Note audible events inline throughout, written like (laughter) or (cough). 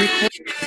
Recording.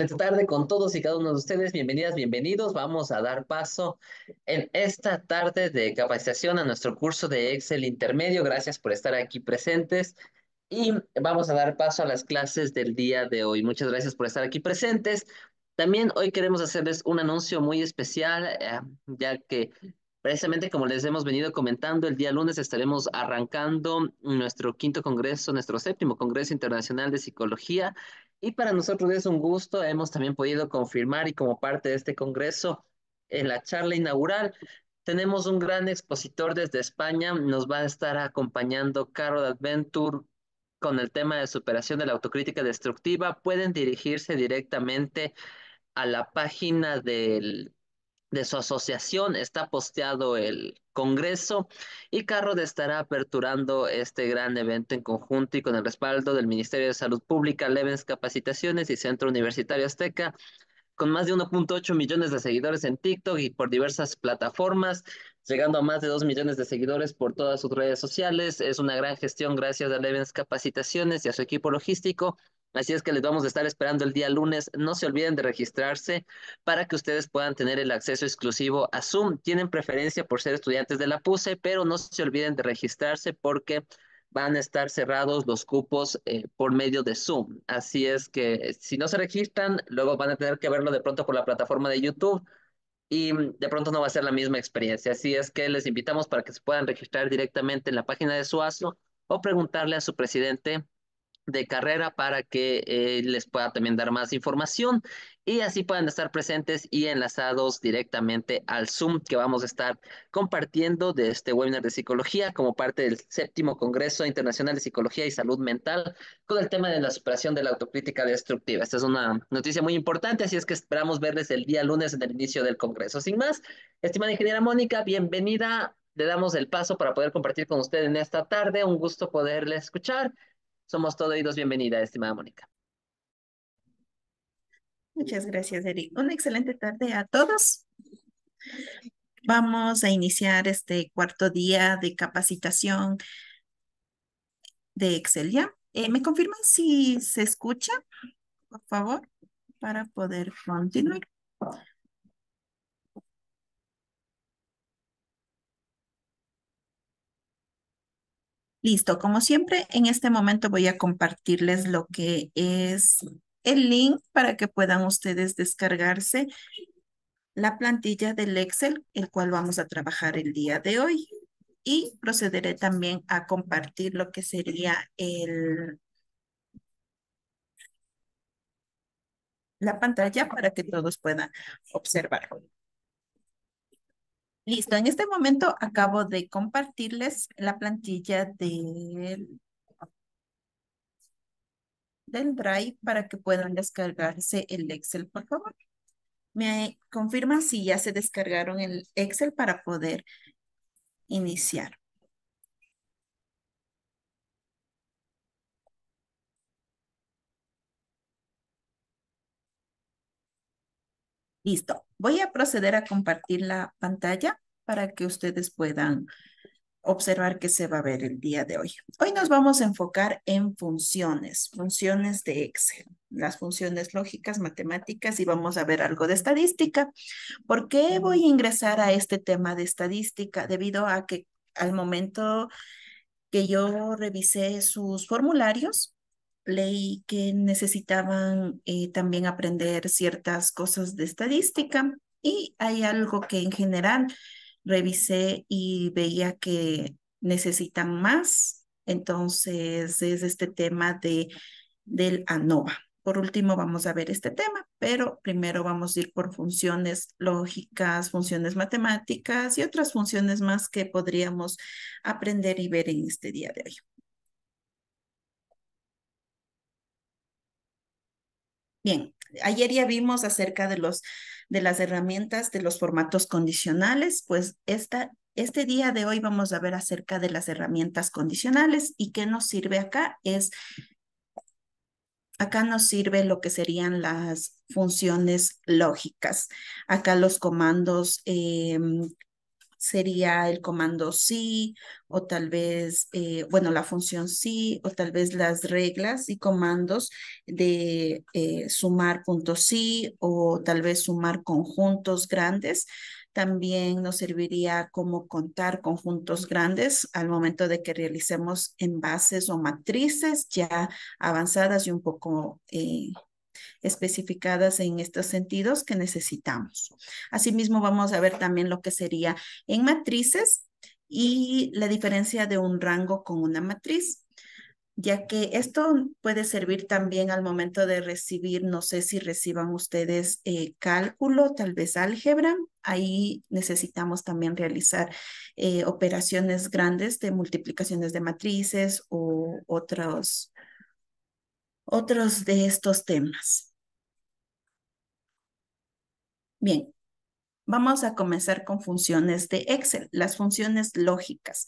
Buenas tarde con todos y cada uno de ustedes. Bienvenidas, bienvenidos. Vamos a dar paso en esta tarde de capacitación a nuestro curso de Excel intermedio. Gracias por estar aquí presentes. Y vamos a dar paso a las clases del día de hoy. Muchas gracias por estar aquí presentes. También hoy queremos hacerles un anuncio muy especial, eh, ya que Precisamente como les hemos venido comentando, el día lunes estaremos arrancando nuestro quinto congreso, nuestro séptimo Congreso Internacional de Psicología. Y para nosotros es un gusto, hemos también podido confirmar y como parte de este congreso, en la charla inaugural, tenemos un gran expositor desde España, nos va a estar acompañando Carol Adventure con el tema de superación de la autocrítica destructiva. Pueden dirigirse directamente a la página del de su asociación está posteado el Congreso y de estará aperturando este gran evento en conjunto y con el respaldo del Ministerio de Salud Pública, Levens Capacitaciones y Centro Universitario Azteca, con más de 1.8 millones de seguidores en TikTok y por diversas plataformas, llegando a más de 2 millones de seguidores por todas sus redes sociales. Es una gran gestión gracias a Levens Capacitaciones y a su equipo logístico Así es que les vamos a estar esperando el día lunes. No se olviden de registrarse para que ustedes puedan tener el acceso exclusivo a Zoom. Tienen preferencia por ser estudiantes de la PUSE, pero no se olviden de registrarse porque van a estar cerrados los cupos eh, por medio de Zoom. Así es que si no se registran, luego van a tener que verlo de pronto por la plataforma de YouTube y de pronto no va a ser la misma experiencia. Así es que les invitamos para que se puedan registrar directamente en la página de SUASO o preguntarle a su presidente de carrera para que eh, les pueda también dar más información y así puedan estar presentes y enlazados directamente al Zoom que vamos a estar compartiendo de este webinar de psicología como parte del séptimo Congreso Internacional de Psicología y Salud Mental con el tema de la superación de la autocrítica destructiva. Esta es una noticia muy importante, así es que esperamos verles el día lunes en el inicio del Congreso. Sin más, estimada ingeniera Mónica, bienvenida. Le damos el paso para poder compartir con usted en esta tarde. Un gusto poderle escuchar somos todos y dos bienvenida, estimada Mónica. Muchas gracias, Eric. Una excelente tarde a todos. Vamos a iniciar este cuarto día de capacitación de Excel. ya. Eh, ¿Me confirman si se escucha, por favor, para poder continuar? Listo, como siempre, en este momento voy a compartirles lo que es el link para que puedan ustedes descargarse la plantilla del Excel, el cual vamos a trabajar el día de hoy. Y procederé también a compartir lo que sería el, la pantalla para que todos puedan observarlo. Listo, en este momento acabo de compartirles la plantilla del, del Drive para que puedan descargarse el Excel, por favor. Me confirman si ya se descargaron el Excel para poder iniciar. Listo. Voy a proceder a compartir la pantalla para que ustedes puedan observar qué se va a ver el día de hoy. Hoy nos vamos a enfocar en funciones, funciones de Excel, las funciones lógicas, matemáticas y vamos a ver algo de estadística. ¿Por qué voy a ingresar a este tema de estadística? Debido a que al momento que yo revisé sus formularios, leí que necesitaban eh, también aprender ciertas cosas de estadística y hay algo que en general revisé y veía que necesitan más. Entonces es este tema de, del ANOVA. Por último vamos a ver este tema, pero primero vamos a ir por funciones lógicas, funciones matemáticas y otras funciones más que podríamos aprender y ver en este día de hoy. Bien, ayer ya vimos acerca de, los, de las herramientas de los formatos condicionales, pues esta, este día de hoy vamos a ver acerca de las herramientas condicionales y qué nos sirve acá es, acá nos sirve lo que serían las funciones lógicas, acá los comandos em, sería el comando sí, o tal vez, eh, bueno, la función sí, o tal vez las reglas y comandos de eh, sumar puntos sí, o tal vez sumar conjuntos grandes. También nos serviría como contar conjuntos grandes al momento de que realicemos envases o matrices ya avanzadas y un poco eh, especificadas en estos sentidos que necesitamos. Asimismo, vamos a ver también lo que sería en matrices y la diferencia de un rango con una matriz ya que esto puede servir también al momento de recibir, no sé si reciban ustedes eh, cálculo, tal vez álgebra, ahí necesitamos también realizar eh, operaciones grandes de multiplicaciones de matrices o otros otros de estos temas. Bien, vamos a comenzar con funciones de Excel, las funciones lógicas.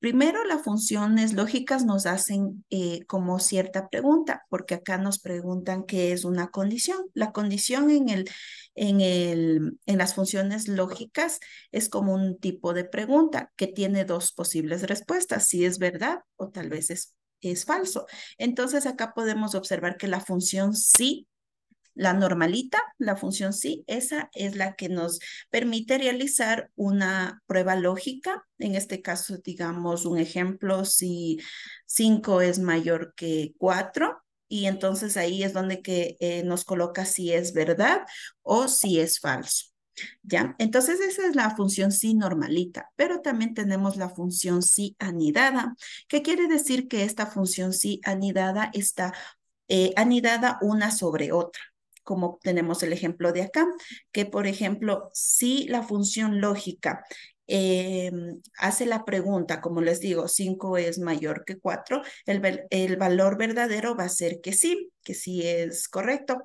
Primero, las funciones lógicas nos hacen eh, como cierta pregunta, porque acá nos preguntan qué es una condición. La condición en, el, en, el, en las funciones lógicas es como un tipo de pregunta que tiene dos posibles respuestas, si es verdad o tal vez es es falso. Entonces acá podemos observar que la función sí, la normalita, la función sí, esa es la que nos permite realizar una prueba lógica. En este caso, digamos un ejemplo, si 5 es mayor que 4, y entonces ahí es donde que eh, nos coloca si es verdad o si es falso. ¿ya? Entonces esa es la función sí normalita, pero también tenemos la función sí anidada, que quiere decir que esta función sí anidada está eh, anidada una sobre otra como tenemos el ejemplo de acá, que por ejemplo, si la función lógica eh, hace la pregunta, como les digo, 5 es mayor que 4, el valor verdadero va a ser que sí, que sí es correcto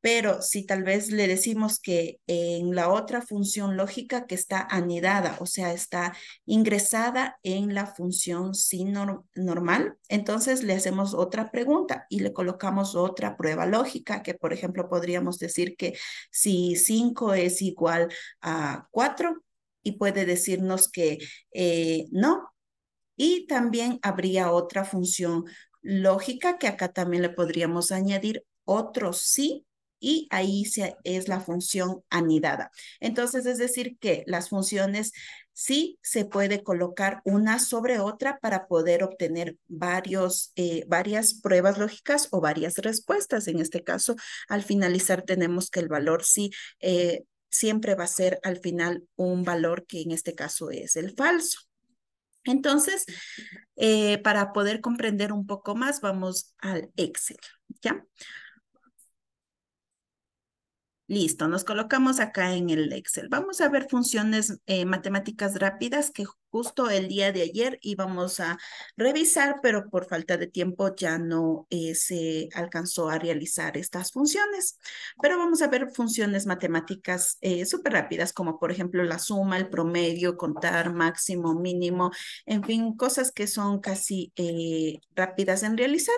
pero si tal vez le decimos que en la otra función lógica que está anidada, o sea, está ingresada en la función sin normal, entonces le hacemos otra pregunta y le colocamos otra prueba lógica, que por ejemplo podríamos decir que si 5 es igual a 4 y puede decirnos que eh, no. Y también habría otra función lógica que acá también le podríamos añadir otro sí y ahí se, es la función anidada. Entonces, es decir, que las funciones sí se puede colocar una sobre otra para poder obtener varios, eh, varias pruebas lógicas o varias respuestas. En este caso, al finalizar tenemos que el valor sí eh, siempre va a ser al final un valor que en este caso es el falso. Entonces, eh, para poder comprender un poco más, vamos al Excel, ¿ya? Listo, nos colocamos acá en el Excel. Vamos a ver funciones eh, matemáticas rápidas que justo el día de ayer íbamos a revisar, pero por falta de tiempo ya no eh, se alcanzó a realizar estas funciones. Pero vamos a ver funciones matemáticas eh, súper rápidas, como por ejemplo la suma, el promedio, contar máximo, mínimo, en fin, cosas que son casi eh, rápidas en realizar.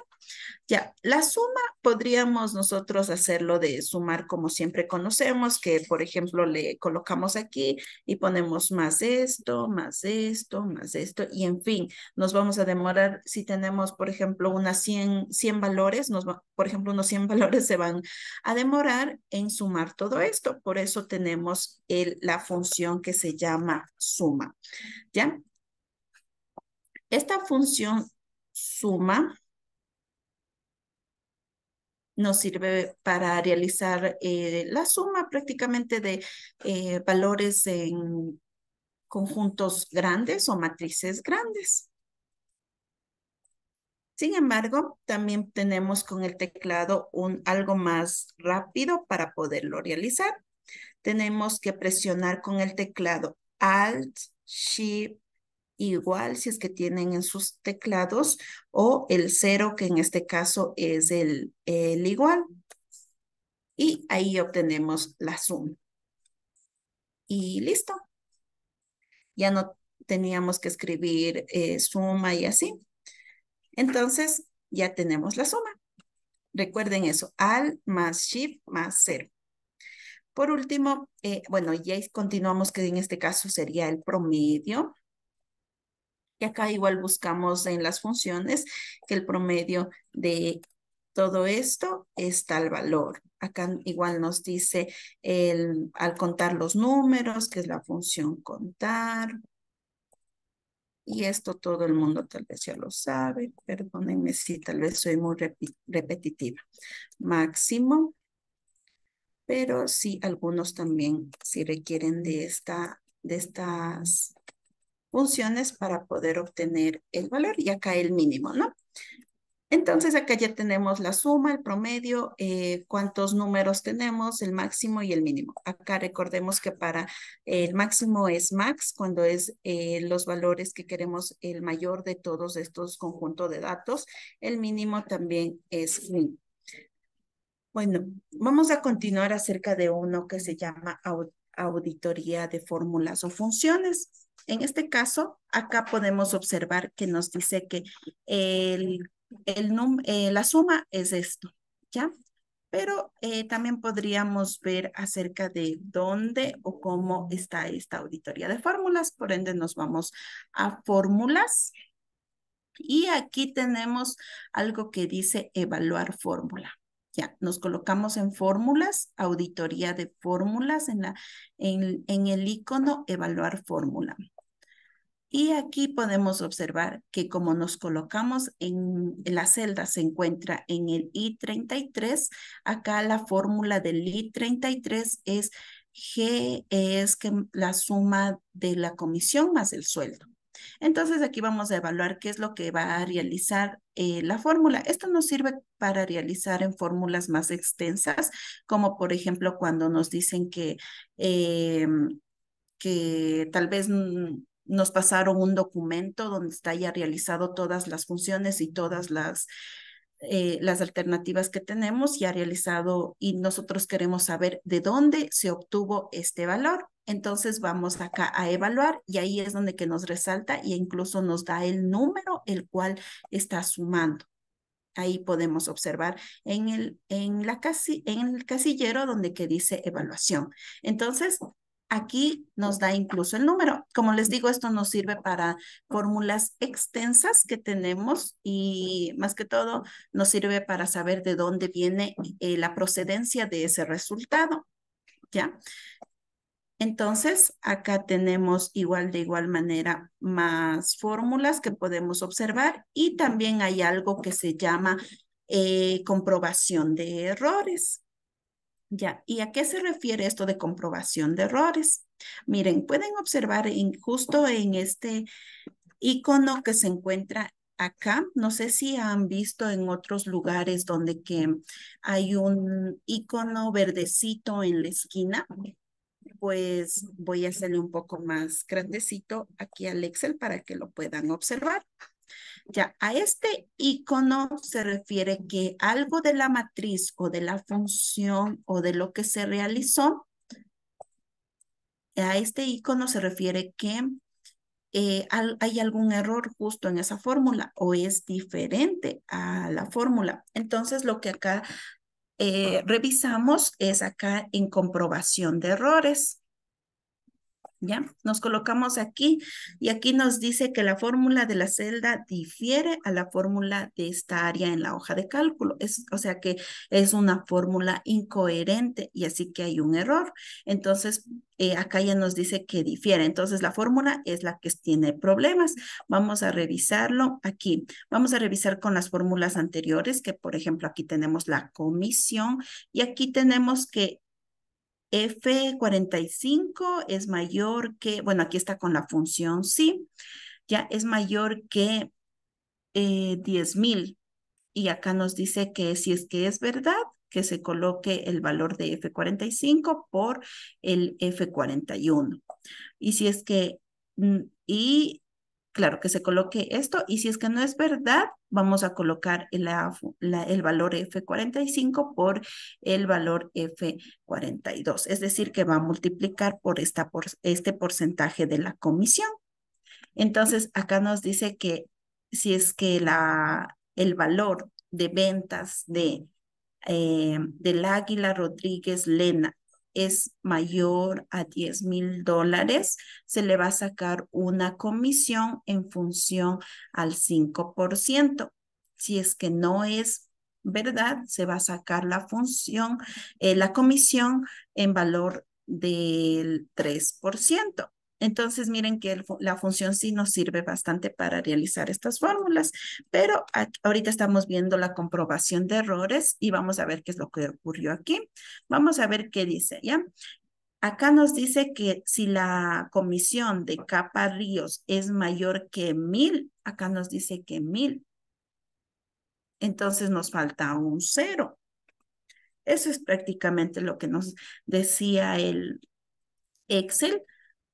Ya, la suma podríamos nosotros hacerlo de sumar como siempre conocemos, que por ejemplo le colocamos aquí y ponemos más esto, más esto esto, más esto, y en fin, nos vamos a demorar si tenemos, por ejemplo, unas 100, 100 valores, nos por ejemplo, unos 100 (laughs) valores se van a demorar en sumar todo esto. Por eso tenemos el, la función que se llama suma. ¿Ya? Esta función suma nos sirve para realizar eh, la suma prácticamente de eh, valores en conjuntos grandes o matrices grandes. Sin embargo, también tenemos con el teclado un, algo más rápido para poderlo realizar. Tenemos que presionar con el teclado Alt, Shift, igual si es que tienen en sus teclados o el cero que en este caso es el, el igual. Y ahí obtenemos la suma. Y listo ya no teníamos que escribir eh, suma y así. Entonces, ya tenemos la suma. Recuerden eso, al más shift más cero. Por último, eh, bueno, ya continuamos que en este caso sería el promedio. Y acá igual buscamos en las funciones que el promedio de todo esto está el valor. Acá igual nos dice el, al contar los números, que es la función contar. Y esto todo el mundo tal vez ya lo sabe. Perdónenme si tal vez soy muy repetitiva. Máximo. Pero sí, algunos también si requieren de, esta, de estas funciones para poder obtener el valor. Y acá el mínimo, ¿no? Entonces acá ya tenemos la suma, el promedio, eh, cuántos números tenemos, el máximo y el mínimo. Acá recordemos que para el máximo es max, cuando es eh, los valores que queremos el mayor de todos estos conjuntos de datos. El mínimo también es min. Bueno, vamos a continuar acerca de uno que se llama auditoría de fórmulas o funciones. En este caso, acá podemos observar que nos dice que el el eh, la suma es esto, ¿ya? Pero eh, también podríamos ver acerca de dónde o cómo está esta auditoría de fórmulas. Por ende, nos vamos a fórmulas. Y aquí tenemos algo que dice evaluar fórmula. Ya, nos colocamos en fórmulas, auditoría de fórmulas, en, la, en el icono evaluar fórmula. Y aquí podemos observar que como nos colocamos en la celda se encuentra en el I33, acá la fórmula del I33 es G es que la suma de la comisión más el sueldo. Entonces aquí vamos a evaluar qué es lo que va a realizar eh, la fórmula. Esto nos sirve para realizar en fórmulas más extensas, como por ejemplo cuando nos dicen que, em, que tal vez nos pasaron un documento donde está ya realizado todas las funciones y todas las, eh, las alternativas que tenemos y ha realizado y nosotros queremos saber de dónde se obtuvo este valor. Entonces vamos acá a evaluar y ahí es donde que nos resalta e incluso nos da el número el cual está sumando. Ahí podemos observar en el, en la casi, en el casillero donde que dice evaluación. Entonces Aquí nos da incluso el número. Como les digo, esto nos sirve para fórmulas extensas que tenemos y más que todo nos sirve para saber de dónde viene eh, la procedencia de ese resultado. ¿Ya? Entonces, acá tenemos igual de igual manera más fórmulas que podemos observar y también hay algo que se llama eh, comprobación de errores. Ya, ¿y a qué se refiere esto de comprobación de errores? Miren, pueden observar justo en este icono que se encuentra acá. No sé si han visto en otros lugares donde que hay un icono verdecito en la esquina. Pues voy a hacerle un poco más grandecito aquí al Excel para que lo puedan observar. Ya, a este icono se refiere que algo de la matriz o de la función o de lo que se realizó, a este icono se refiere que eh, hay algún error justo en esa fórmula o es diferente a la fórmula. Entonces, lo que acá eh, revisamos es acá en comprobación de errores. ¿Ya? Nos colocamos aquí y aquí nos dice que la fórmula de la celda difiere a la fórmula de esta área en la hoja de cálculo. Es, o sea que es una fórmula incoherente y así que hay un error. Entonces, eh, acá ya nos dice que difiere. Entonces, la fórmula es la que tiene problemas. Vamos a revisarlo aquí. Vamos a revisar con las fórmulas anteriores, que por ejemplo aquí tenemos la comisión y aquí tenemos que F45 es mayor que, bueno, aquí está con la función sí, ya es mayor que 10.000. Eh, y acá nos dice que si es que es verdad, que se coloque el valor de F45 por el F41. Y si es que, mm, y claro, que se coloque esto y si es que no es verdad, vamos a colocar el, la, el valor F45 por el valor F42, es decir, que va a multiplicar por, esta, este porcentaje de la comisión. Entonces, acá nos dice que si es que la, el valor de ventas de, eh, del Águila Rodríguez Lena es mayor a 10 mil dólares, se le va a sacar una comisión en función al 5%. Si es que no es verdad, se va a sacar la función, eh, la comisión en valor del 3%. Entonces, miren que la función sí nos sirve bastante para realizar estas fórmulas, pero ahorita estamos viendo la comprobación de errores y vamos a ver qué es lo que ocurrió aquí. Vamos a ver qué dice, ¿ya? Acá nos dice que si la comisión de capa ríos es mayor que mil, acá nos dice que mil. Entonces nos falta un cero. Eso es prácticamente lo que nos decía el Excel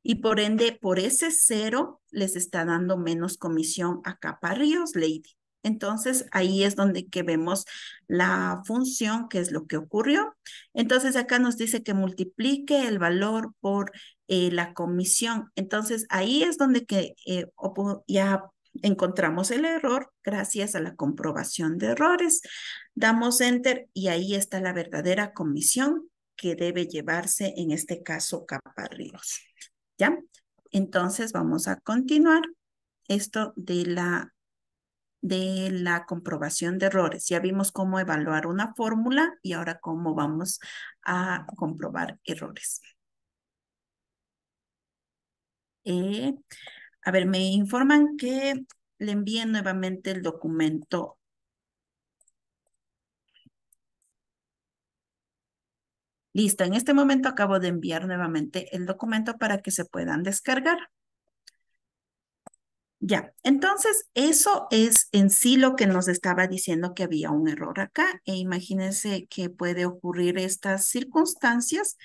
y por ende por ese cero les está dando menos comisión a Capa Ríos Lady. Entonces ahí es donde que vemos la función, que es lo que ocurrió. Entonces acá nos dice que multiplique el valor por eh, la comisión. Entonces ahí es donde que eh, ya encontramos el error gracias a la comprobación de errores. Damos enter y ahí está la verdadera comisión que debe llevarse en este caso Caparríos. ¿ya? Entonces vamos a continuar esto de la, de la comprobación de errores. Ya vimos cómo evaluar una fórmula y ahora cómo vamos a comprobar errores. Eh, a ver, me informan que le envíen nuevamente el documento Listo, en este momento acabo de enviar nuevamente el documento para que se puedan descargar. Ya, entonces eso es en sí lo que nos estaba diciendo que había un error acá. E imagínense que puede ocurrir estas circunstancias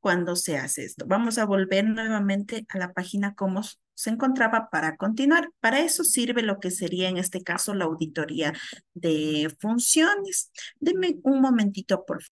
cuando se hace esto. Vamos a volver nuevamente a la página como se encontraba para continuar. Para eso sirve lo que sería en este caso la auditoría de funciones. Deme un momentito, por favor.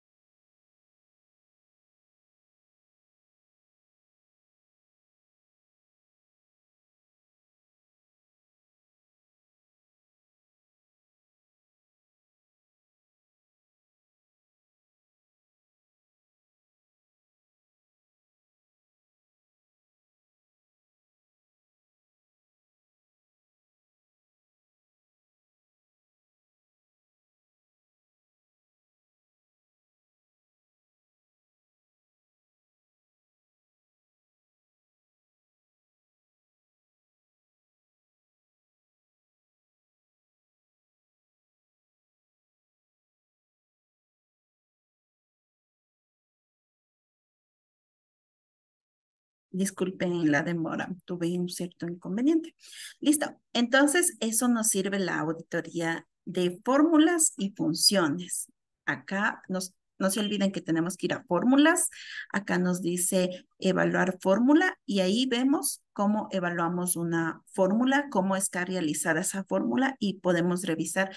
Disculpen la demora, tuve un cierto inconveniente. Listo. Entonces, eso nos sirve la auditoría de fórmulas y funciones. Acá no se olviden que tenemos que ir a fórmulas. Acá nos dice evaluar fórmula y ahí vemos cómo evaluamos una fórmula, cómo está realizada esa fórmula y podemos revisar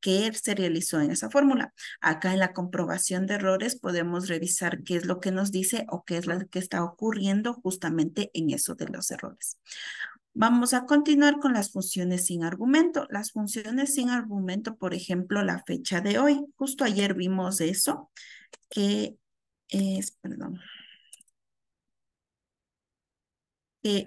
que se realizó en esa fórmula. Acá en la comprobación de errores podemos revisar qué es lo que nos dice o qué es lo que está ocurriendo justamente en eso de los errores. Vamos a continuar con las funciones sin argumento. Las funciones sin argumento, por ejemplo, la fecha de hoy. Justo ayer vimos eso, que es, perdón,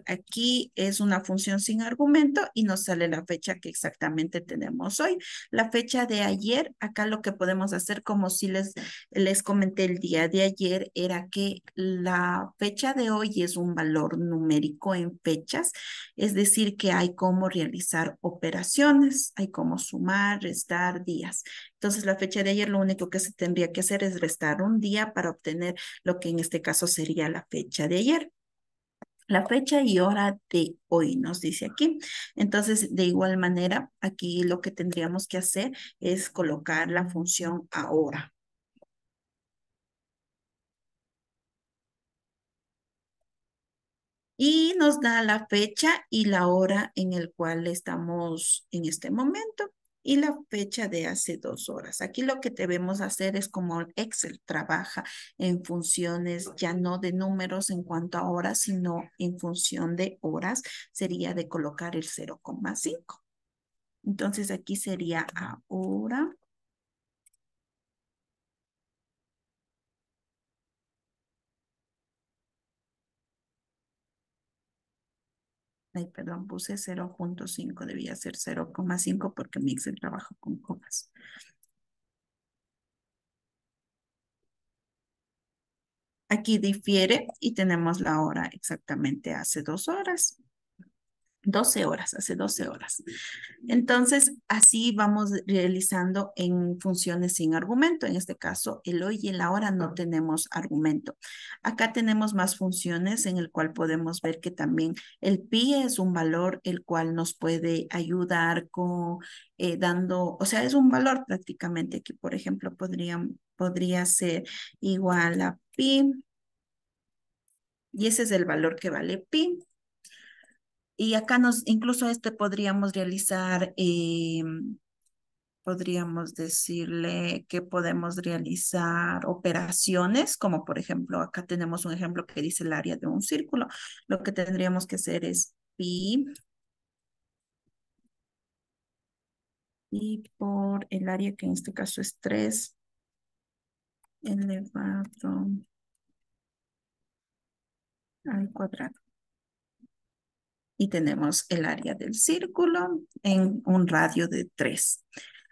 aquí es una función sin argumento y nos sale la fecha que exactamente tenemos hoy. La fecha de ayer, acá lo que podemos hacer, como si les, les comenté el día de ayer, era que la fecha de hoy es un valor numérico en fechas, es decir, que hay cómo realizar operaciones, hay cómo sumar, restar días. Entonces, la fecha de ayer lo único que se tendría que hacer es restar un día para obtener lo que en este caso sería la fecha de ayer la fecha y hora de hoy, nos dice aquí. Entonces, de igual manera, aquí lo que tendríamos que hacer es colocar la función ahora. Y nos da la fecha y la hora en el cual estamos en este momento y la fecha de hace dos horas. Aquí lo que debemos hacer es como Excel trabaja en funciones ya no de números en cuanto a horas, sino en función de horas, sería de colocar el 0,5. Entonces aquí sería ahora Ay, perdón, puse 0.5, debía ser 0,5 porque mix el trabajo con comas. Aquí difiere y tenemos la hora exactamente hace dos horas. 12 horas, hace 12 horas. Entonces, así vamos realizando en funciones sin argumento. En este caso, el hoy y el ahora no tenemos argumento. Acá tenemos más funciones en el cual podemos ver que también el pi es un valor el cual nos puede ayudar con eh, dando, o sea, es un valor prácticamente que, por ejemplo, podría, podría ser igual a pi. Y ese es el valor que vale pi y acá nos, incluso este podríamos realizar, em, podríamos decirle que podemos realizar operaciones, como por ejemplo, acá tenemos un ejemplo que dice el área de un círculo. Lo que tendríamos que hacer es pi y por el área que en este caso es 3 elevado al cuadrado y tenemos el área del círculo en un radio de 3.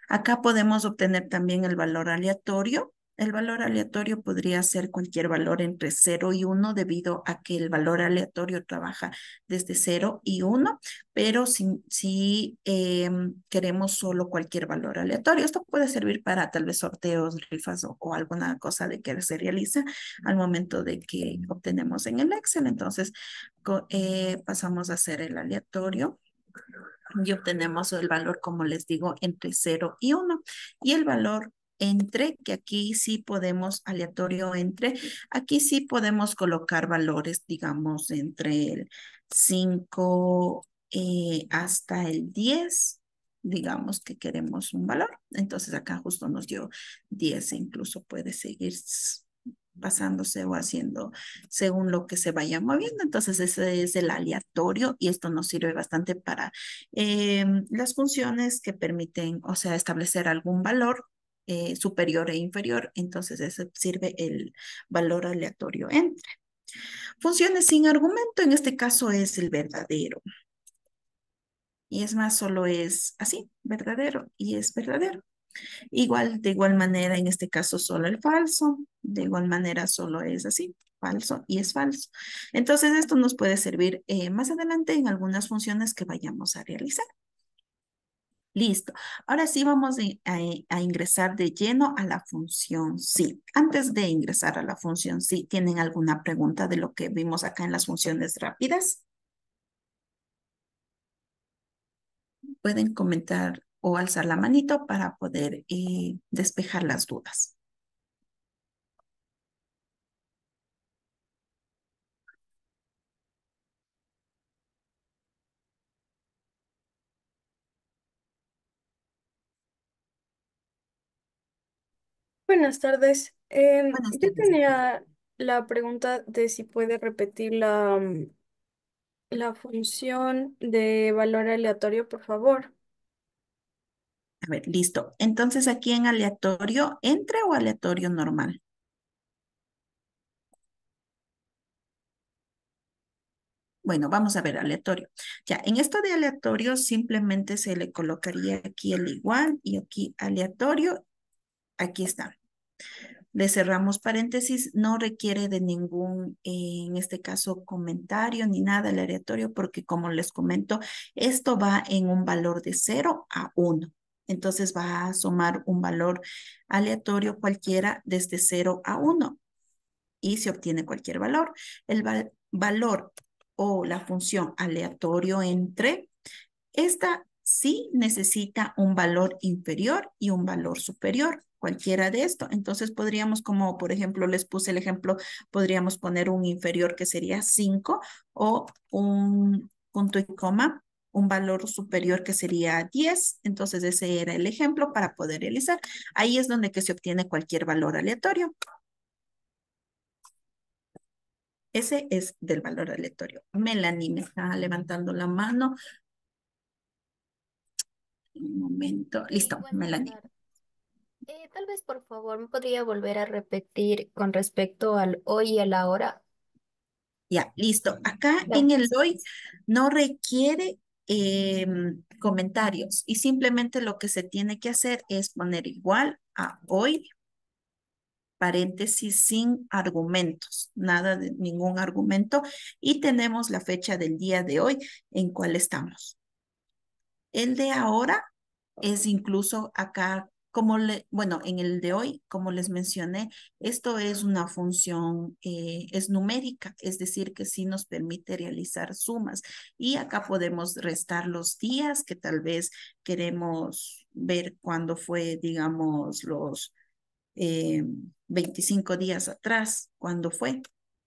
Acá podemos obtener también el valor aleatorio el valor aleatorio podría ser cualquier valor entre 0 y 1 debido a que el valor aleatorio trabaja desde 0 y 1, pero si, si em, queremos solo cualquier valor aleatorio, esto puede servir para tal vez sorteos, rifas o, alguna cosa de que se realiza al momento de que obtenemos en el Excel. Entonces eh, pasamos a hacer el aleatorio y obtenemos el valor, como les digo, entre 0 y 1. Y el valor entre, que aquí sí podemos, aleatorio entre, aquí sí podemos colocar valores, digamos, entre el 5 eh, hasta el 10, digamos que queremos un valor. Entonces acá justo nos dio 10 e incluso puede seguir pasándose o haciendo según lo que se vaya moviendo. Entonces ese es el aleatorio y esto nos sirve bastante para em, las funciones que permiten, o sea, establecer algún valor eh, superior e inferior. Entonces, eso sirve el valor aleatorio entre. Funciones sin argumento, en este caso es el verdadero. Y es más, solo es así, verdadero, y es verdadero. Igual, de igual manera, en este caso solo el falso, de igual manera solo es así, falso y es falso. Entonces, esto nos puede servir eh, más adelante en algunas funciones que vayamos a realizar. Listo. Ahora sí vamos eh, a, ingresar de lleno a la función sí. Antes de ingresar a la función sí, ¿tienen alguna pregunta de lo que vimos acá en las funciones rápidas? Pueden comentar o alzar la manito para poder eh, despejar las dudas. Buenas tardes. Em, yo tenía la pregunta de si puede repetir la, mm, la función de valor aleatorio, por favor. A ver, listo. Entonces aquí en aleatorio, ¿entra o aleatorio normal? Bueno, vamos a ver aleatorio. Ya, en esto de aleatorio simplemente se le colocaría aquí el igual y aquí aleatorio. Aquí está. Le cerramos paréntesis, no requiere de ningún, eh, en este caso, comentario ni nada aleatorio, porque como les comento, esto va en un valor de 0 a 1. Entonces va a sumar un valor aleatorio cualquiera desde 0 a 1 y se obtiene cualquier valor. El valor o la función aleatorio entre, esta sí necesita un valor inferior y un valor superior cualquiera de esto. Entonces podríamos, como por ejemplo, les puse el ejemplo, podríamos poner un inferior que sería 5 o un punto y coma, un valor superior que sería 10. Entonces ese era el ejemplo para poder realizar. Ahí es donde que se obtiene cualquier valor aleatorio. Ese es del valor aleatorio. Melanie me está levantando la mano. Un momento. Listo, Melanie. Eh, tal vez, por favor, me podría volver a repetir con respecto al hoy y a la hora. Ya, listo. Acá en el hoy no requiere eh, comentarios y simplemente lo que se tiene que hacer es poner igual a hoy, paréntesis sin argumentos, nada de ningún argumento y tenemos la fecha del día de hoy en cual estamos. El de ahora es incluso acá como le, bueno, en el de hoy, como les mencioné, esto es una función, eh, es numérica, es decir, que sí nos permite realizar sumas. Y acá podemos restar los días que tal vez queremos ver cuándo fue, digamos, los 25 eh, días atrás, cuándo fue.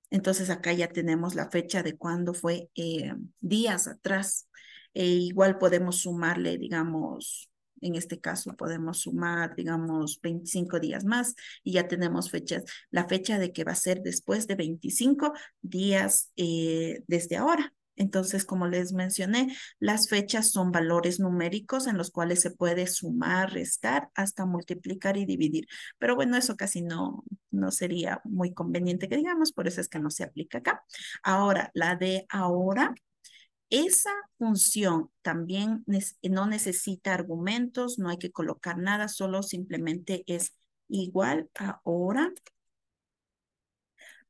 Entonces acá ya tenemos la fecha de cuándo fue eh, días atrás. E igual podemos sumarle, digamos, en este caso podemos sumar, digamos, 25 días más y ya tenemos fechas, la fecha de que va a ser después de 25 días eh, desde ahora. Entonces, como les mencioné, las fechas son valores numéricos en los cuales se puede sumar, restar, hasta multiplicar y dividir. Pero bueno, eso casi no, no sería muy conveniente que digamos, por eso es que no se aplica acá. Ahora, la de ahora esa función también no necesita argumentos, no hay que colocar nada, solo simplemente es igual a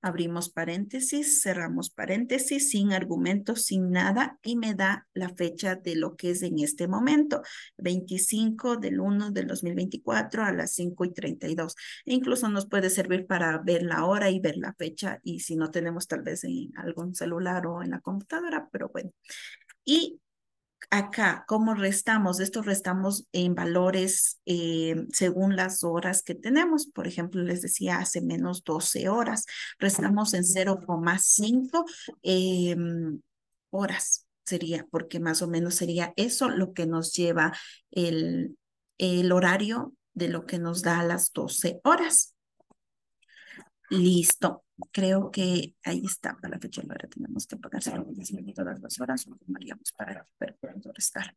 abrimos paréntesis, cerramos paréntesis, sin argumentos, sin nada, y me da la fecha de lo que es en este momento, 25 del 1 del 2024 a las 5 y 32. E incluso nos puede servir para ver la hora y ver la fecha, y si no tenemos tal vez en algún celular o en la computadora, pero bueno. Y acá, ¿cómo restamos? Esto restamos en valores eh, según las horas que tenemos. Por ejemplo, les decía hace menos 12 horas, restamos en 0,5 em, horas sería, porque más o menos sería eso lo que nos lleva el, horario de lo que nos da las 12 horas. Listo creo que ahí está para la fecha de hora. Tenemos que pagarse todas las horas para restar.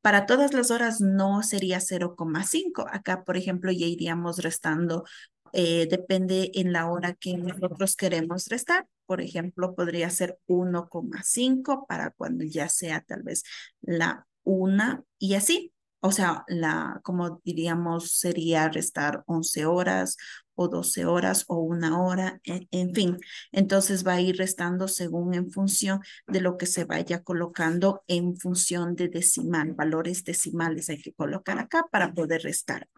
Para todas las horas no sería 0,5. Acá, por ejemplo, ya iríamos restando, eh, depende en la hora que nosotros queremos restar. Por ejemplo, podría ser 1,5 para cuando ya sea tal vez la 1 y así o sea, la, como diríamos, sería restar 11 horas o 12 horas o una hora, e-, en, fin. Entonces va a ir restando según en función de lo que se vaya colocando en función de decimal, valores decimales hay que colocar acá para poder restar.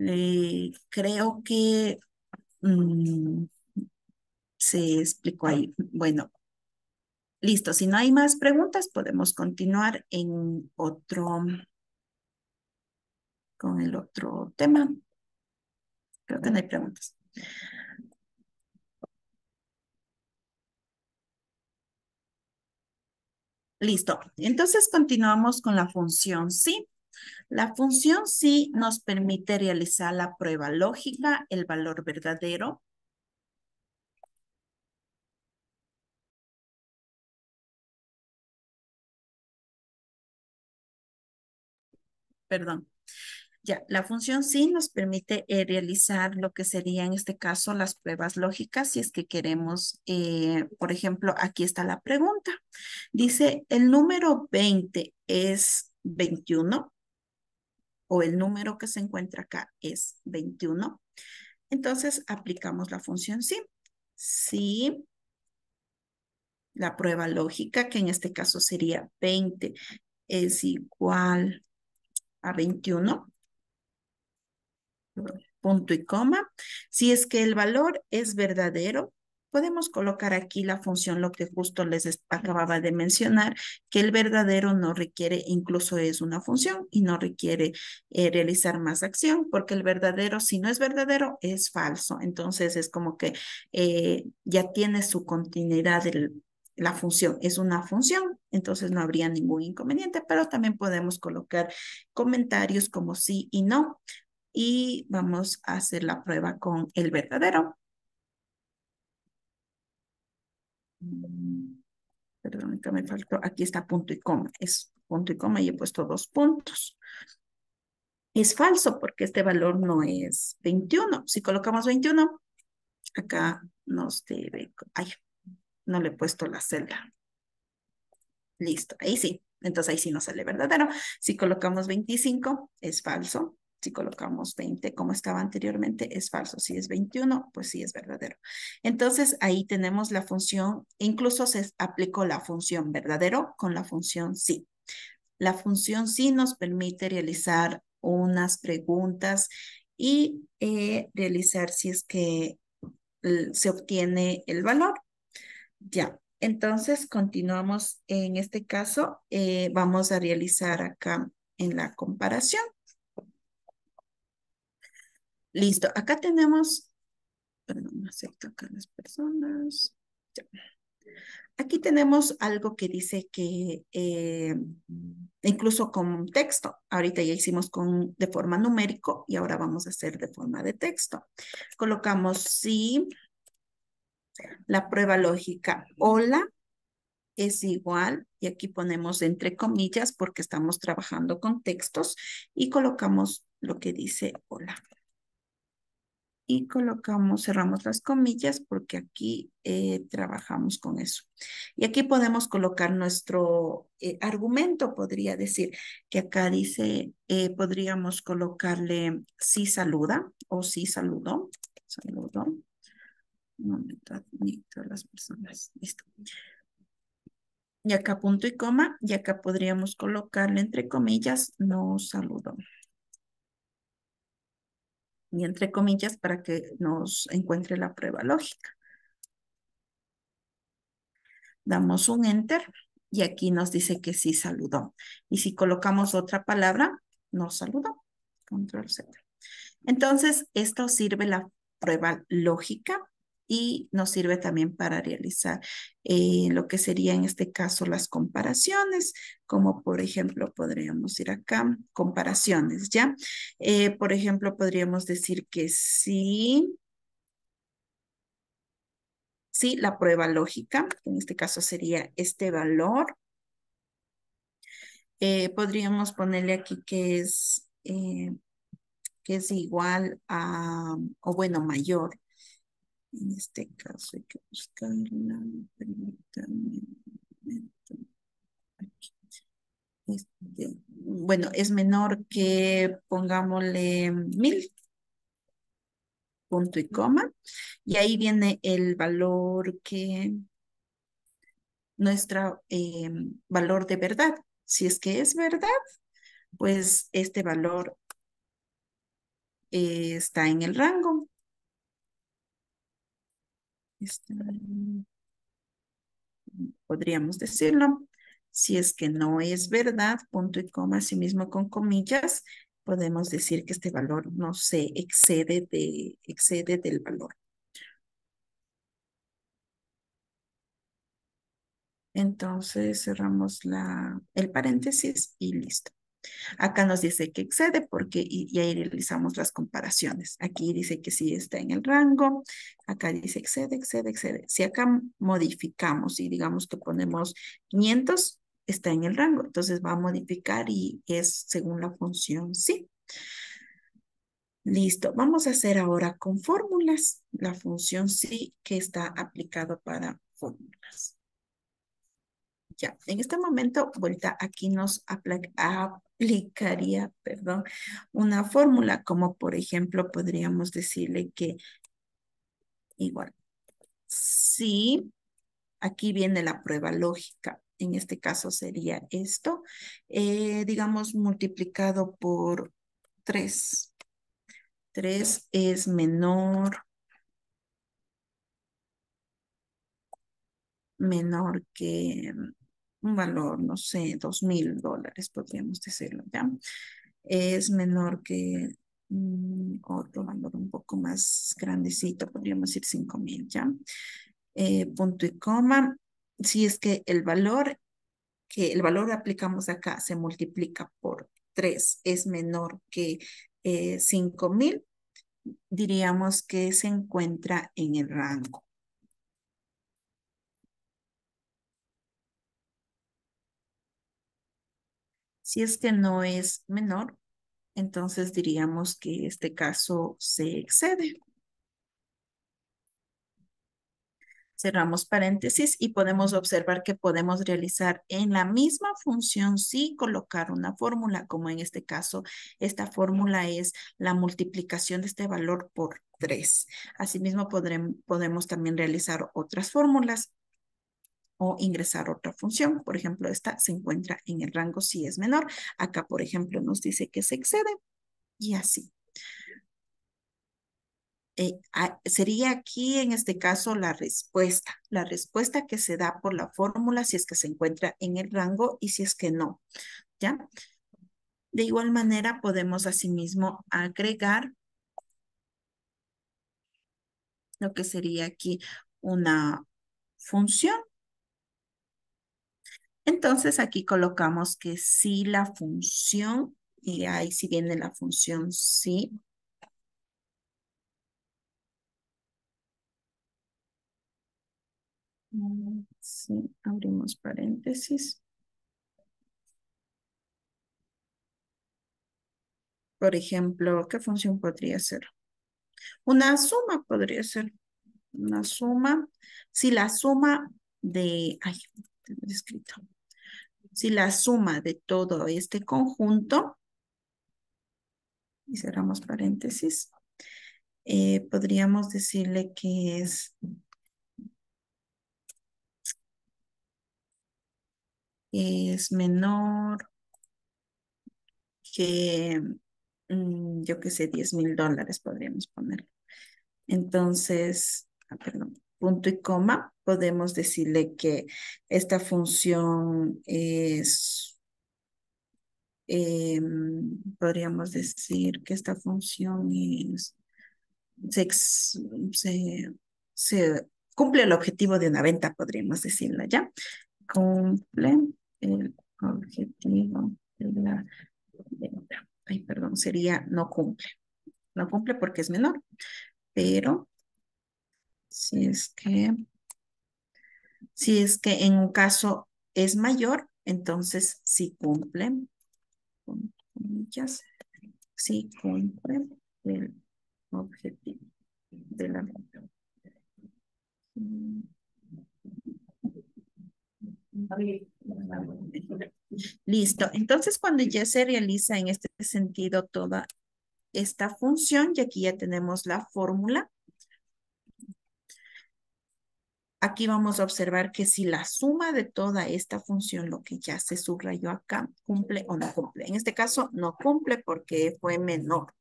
Eh, creo que mm, se explicó ahí. Bueno, Listo, si no hay más preguntas, podemos continuar en otro, con el otro tema. Creo que no hay preguntas. Listo. Entonces continuamos con la función sí. La función sí nos permite realizar la prueba lógica, el valor verdadero, perdón. Ya, la función sí nos permite eh, realizar lo que sería en este caso las pruebas lógicas, si es que queremos, eh, por ejemplo, aquí está la pregunta. Dice, ¿el número 20 es 21? ¿O el número que se encuentra acá es 21? Entonces, aplicamos la función sí. Si la prueba lógica, que en este caso sería 20, es igual a 21. Punto y coma. Si es que el valor es verdadero, podemos colocar aquí la función, lo que justo les acababa de mencionar, que el verdadero no requiere, incluso es una función y no requiere eh, realizar más acción, porque el verdadero, si no es verdadero, es falso. Entonces es como que eh, ya tiene su continuidad el, la función es una función, entonces no habría ningún inconveniente, pero también podemos colocar comentarios como sí y no. Y vamos a hacer la prueba con el verdadero. Mm, perdón, que me faltó. Aquí está punto y coma. Es punto y coma y he puesto dos puntos. Es falso porque este valor no es 21. Si colocamos 21, acá nos debe... Ay, no le he puesto la celda. Listo, ahí sí. Entonces ahí sí no sale verdadero. Si colocamos 25, es falso. Si colocamos 20 como estaba anteriormente, es falso. Si es 21, pues sí es verdadero. Entonces ahí tenemos la función, incluso se aplicó la función verdadero con la función sí. La función sí nos permite realizar unas preguntas y eh, realizar si es que eh, se obtiene el valor ya, entonces continuamos en este caso. Eh, vamos a realizar acá en la comparación. Listo, acá tenemos, perdón, acepto acá las personas. Aquí tenemos algo que dice que eh, incluso con texto, ahorita ya hicimos con, de forma numérico y ahora vamos a hacer de forma de texto. Colocamos sí, la prueba lógica. Hola es igual, y aquí ponemos entre comillas porque estamos trabajando con textos y colocamos lo que dice hola. Y colocamos, cerramos las comillas porque aquí eh, trabajamos con eso. Y aquí podemos colocar nuestro eh, argumento, podría decir, que acá dice, eh, podríamos colocarle si saluda o si saludo. saludo las personas. Y acá punto y coma, y acá podríamos colocarle entre comillas, no saludó. Y entre comillas para que nos encuentre la prueba lógica. Damos un enter y aquí nos dice que sí saludó. Y si colocamos otra palabra, no saludó. Control Z. Entonces, esto sirve la prueba lógica y nos sirve también para realizar eh, lo que sería en este caso las comparaciones, como por ejemplo podríamos ir acá, comparaciones, ¿ya? Eh, por ejemplo, podríamos decir que sí, sí, la prueba lógica, en este caso sería este valor. Eh, podríamos ponerle aquí que es, que es igual a, o bueno, mayor en este caso hay que buscar la este, bueno, es menor que pongámosle mil punto y coma. Y ahí viene el valor que nuestro em, valor de verdad. Si es que es verdad, pues este valor eh, está en el rango. Este, podríamos decirlo. Si es que no es verdad, punto y coma, mismo con comillas, podemos decir que este valor no se excede, de, excede del valor. Entonces cerramos la, el paréntesis y listo. Acá nos dice que excede porque y, ahí realizamos las comparaciones. Aquí dice que sí está en el rango, acá dice excede, excede, excede. Si acá modificamos y digamos que ponemos 500, está en el rango. Entonces va a modificar y es según la función sí. Listo, vamos a hacer ahora con fórmulas la función sí que está aplicado para fórmulas. Ya, en este momento, vuelta aquí nos aplicaría, perdón, una fórmula como por ejemplo podríamos decirle que igual, si aquí viene la prueba lógica, en este caso sería esto, eh, digamos multiplicado por 3. 3 es menor menor que un valor, no sé, dos mil dólares, podríamos decirlo, ¿ya? Es menor que mm, otro valor un poco más grandecito, podríamos decir cinco mil, ¿ya? Eh, punto y coma, si es que el valor que el valor aplicamos acá se multiplica por tres, es menor que eh, cinco mil, diríamos que se encuentra en el rango. Si es que no es menor, entonces diríamos que este caso se excede. Cerramos paréntesis y podemos observar que podemos realizar en la misma función si colocar una fórmula, como en este caso, esta fórmula es la multiplicación de este valor por 3. Asimismo, podemos también realizar otras fórmulas o ingresar otra función. Por ejemplo, esta se encuentra en el rango si es menor. Acá, por ejemplo, nos dice que se excede y así. Eh, ah, sería aquí en este caso la respuesta, la respuesta que se da por la fórmula si es que se encuentra en el rango y si es que no, ¿ya? De igual manera podemos asimismo agregar lo que sería aquí una función entonces aquí colocamos que si la función, y ahí si viene la función sí, mm, Sí, abrimos paréntesis. Por ejemplo, ¿qué función podría ser? Una suma podría ser. Una suma. Si la suma de... Ay, tengo escrito si la suma de todo este conjunto, y cerramos paréntesis, eh, podríamos decirle que es es menor que, mm, yo qué sé, 10 mil dólares podríamos ponerlo. Entonces, ah, perdón, punto y coma, podemos decirle que esta función es, em, podríamos decir que esta función es, se, cumple el objetivo de una venta, podríamos decirla ya. Cumple el objetivo de la venta. Ay, perdón, sería no cumple. No cumple porque es menor, pero si es que si es que en un caso es mayor, entonces sí cumplen, con el objetivo de la Listo. Entonces, cuando ya se realiza en este sentido toda esta función, y aquí ya tenemos la fórmula, Aquí vamos a observar que si la suma de toda esta función, lo que ya se subrayó acá, cumple o no cumple. En este caso, no cumple porque fue menor.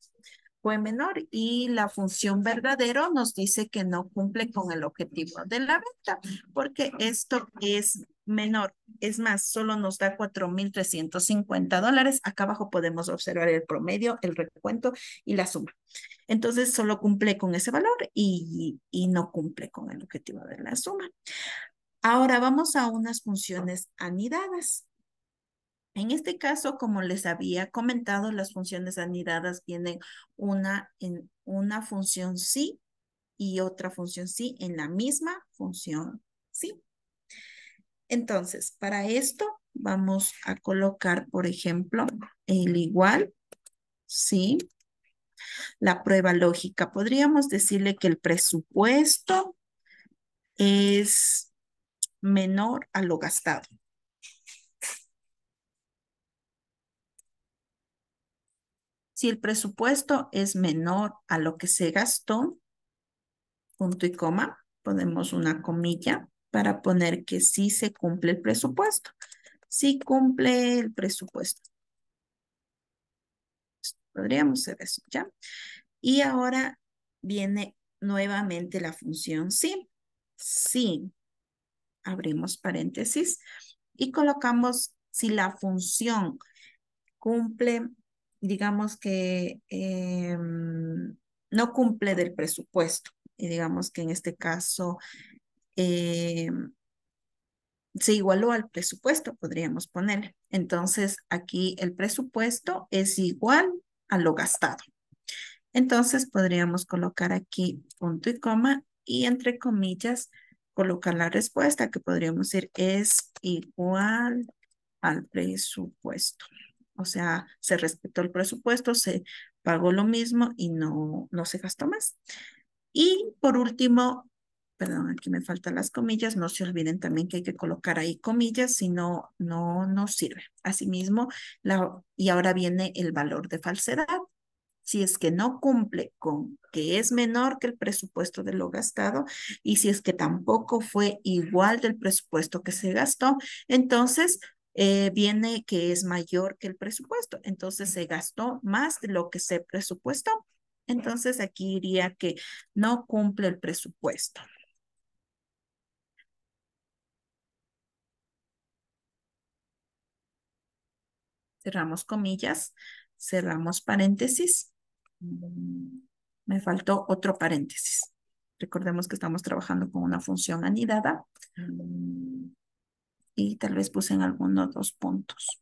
Fue menor y la función verdadero nos dice que no cumple con el objetivo de la venta porque esto es menor. Es más, solo nos da 4,350 dólares. Acá abajo podemos observar el promedio, el recuento y la suma. Entonces solo cumple con ese valor y, no cumple con el objetivo de la suma. Ahora vamos a unas funciones anidadas. En este caso, como les había comentado, las funciones anidadas tienen una, en una función sí y otra función sí en la misma función sí. Entonces, para esto vamos a colocar, por ejemplo, el igual, sí, la prueba lógica, podríamos decirle que el presupuesto es menor a lo gastado. Si el presupuesto es menor a lo que se gastó, punto y coma, ponemos una comilla para poner que sí se cumple el presupuesto. Sí cumple el presupuesto. Podríamos hacer eso, ¿ya? Y ahora viene nuevamente la función sí. Sí. Abrimos paréntesis y colocamos si la función cumple, digamos que em, no cumple del presupuesto. Y digamos que en este caso em, se igualó al presupuesto, podríamos poner. Entonces, aquí el presupuesto es igual a lo gastado. Entonces podríamos colocar aquí punto y coma y entre comillas colocar la respuesta que podríamos decir es igual al presupuesto. O sea, se respetó el presupuesto, se pagó lo mismo y no, no se gastó más. Y por último, perdón, aquí me faltan las comillas, no se olviden también que hay que colocar ahí comillas, si no, no, nos sirve. Asimismo, la, y ahora viene el valor de falsedad. Si es que no cumple con que es menor que el presupuesto de lo gastado y si es que tampoco fue igual del presupuesto que se gastó, entonces eh, viene que es mayor que el presupuesto. Entonces se gastó más de lo que se presupuestó. Entonces aquí iría que no cumple el presupuesto. cerramos comillas, cerramos paréntesis. Mm, me faltó otro paréntesis. Recordemos que estamos trabajando con una función anidada mm, y tal vez puse en algunos dos puntos.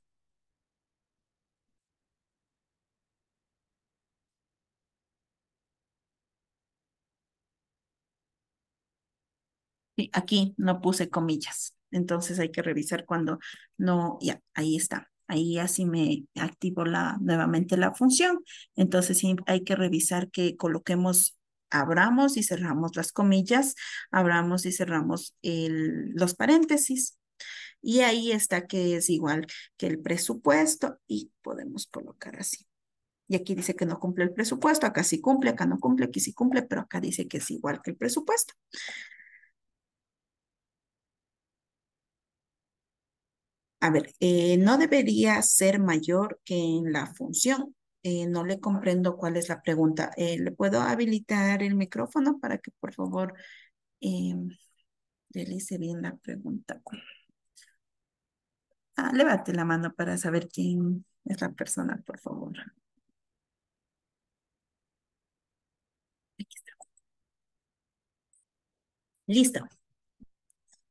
Y aquí no puse comillas. Entonces hay que revisar cuando no, ya, ahí está. Ahí así me activo la, nuevamente la función. Entonces sí, hay que revisar que coloquemos, abramos y cerramos las comillas, abramos y cerramos los paréntesis. Y ahí está que es igual que el presupuesto y podemos colocar así. Y aquí dice que no cumple el presupuesto, acá sí cumple, acá no cumple, aquí sí cumple, pero acá dice que es igual que el presupuesto. a ver, eh, no debería ser mayor que en la función. Eh, no le comprendo cuál es la pregunta. Eh, ¿Le puedo habilitar el micrófono para que por favor realice bien la pregunta? Ah, levante la mano para saber quién es la persona, por favor. Listo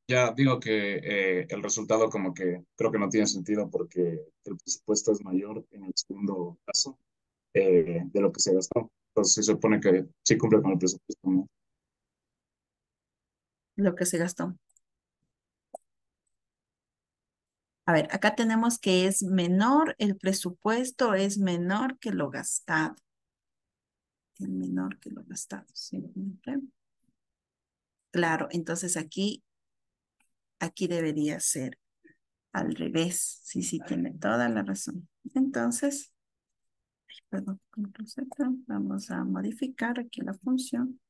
ya digo que eh, el resultado como que creo que no tiene sentido porque el presupuesto es mayor en el segundo caso eh, de lo que se gastó. Entonces se supone que sí cumple con el presupuesto. ¿no? Lo que se gastó. A ver, acá tenemos que es menor, el presupuesto es menor que lo gastado. El menor que lo gastado, ¿sí? Claro, entonces aquí Aquí debería ser al revés. Sí, sí, tiene toda la razón. Entonces, vamos a modificar aquí la función.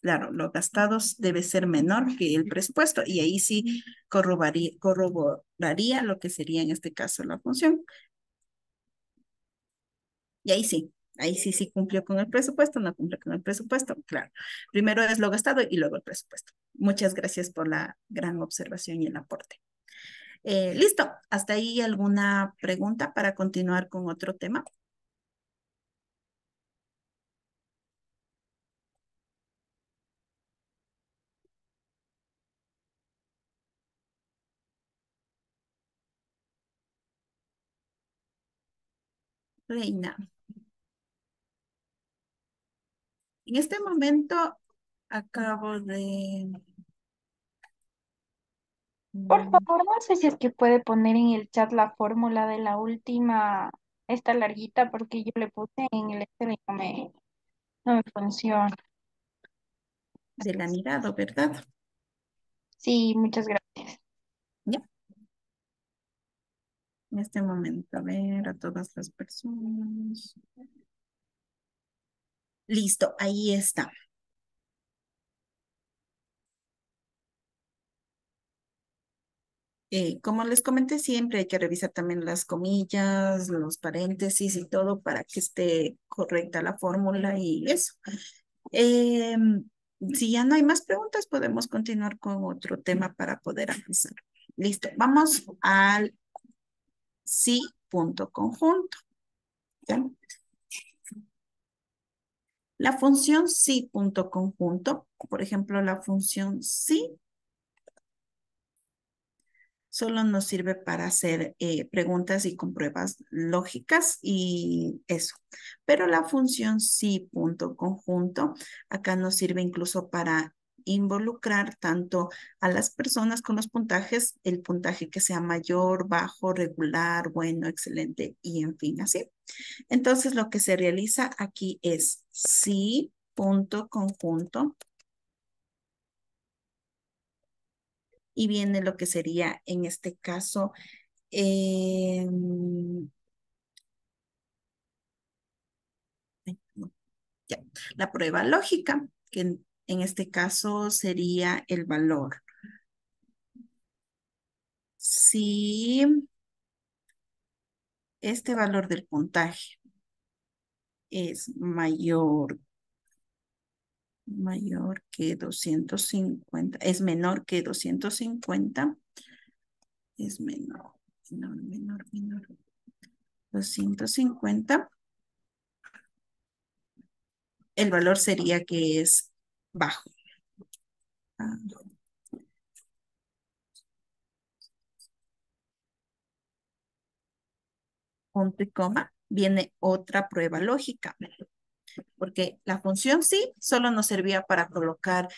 Claro, los gastados debe ser menor que el presupuesto y ahí sí corroboraría lo que sería en este caso la función. Y ahí sí, Ahí sí, sí cumplió con el presupuesto, no cumplió con el presupuesto, claro. Primero es lo gastado y luego el presupuesto. Muchas gracias por la gran observación y el aporte. Eh, listo, hasta ahí alguna pregunta para continuar con otro tema. Reina. En este momento acabo de... Por mm, favor, no sé si es que puede poner en el chat la fórmula de la última, esta larguita, porque yo le puse en el Excel y no me, no me funciona. del la ¿verdad? Sí, muchas gracias. Ya. En este momento, a ver a todas las personas. Listo, ahí está. Eh, como les comenté siempre, hay que revisar también las comillas, los paréntesis y todo para que esté correcta la fórmula y eso. Eh, si ya no hay más preguntas, podemos continuar con otro tema para poder avanzar. Listo, vamos al sí punto conjunto. La función sí punto conjunto, por ejemplo, la función sí solo nos sirve para hacer eh, preguntas y compruebas lógicas y eso. Pero la función sí acá nos sirve incluso para involucrar tanto a las personas con los puntajes, el puntaje que sea mayor, bajo, regular, bueno, excelente y en fin, así. Entonces, lo que se realiza aquí es sí, punto, conjunto. Y viene lo que sería, en este caso, eh, la prueba lógica, que en este caso sería el valor. Si este valor del puntaje es mayor mayor que 250, es menor que 250, es menor, menor, menor, menor, 250, el valor sería que es bajo. Punto y coma, viene otra prueba lógica. Porque la función sí solo nos servía para colocar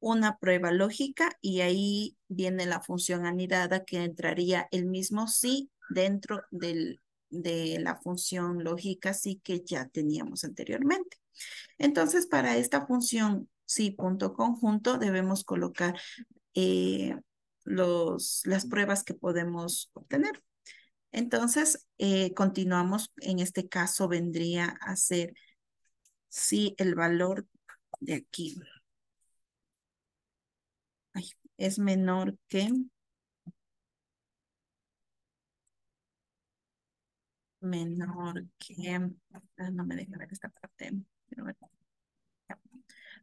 una prueba lógica y ahí viene la función anidada que entraría el mismo sí dentro del, de la función lógica sí que ya teníamos anteriormente. Entonces, para esta función sí, punto conjunto, debemos colocar eh, los, las pruebas que podemos obtener. Entonces, eh, continuamos, en este caso vendría a ser si el valor de aquí es menor que menor que, ah, no me deja ver esta parte,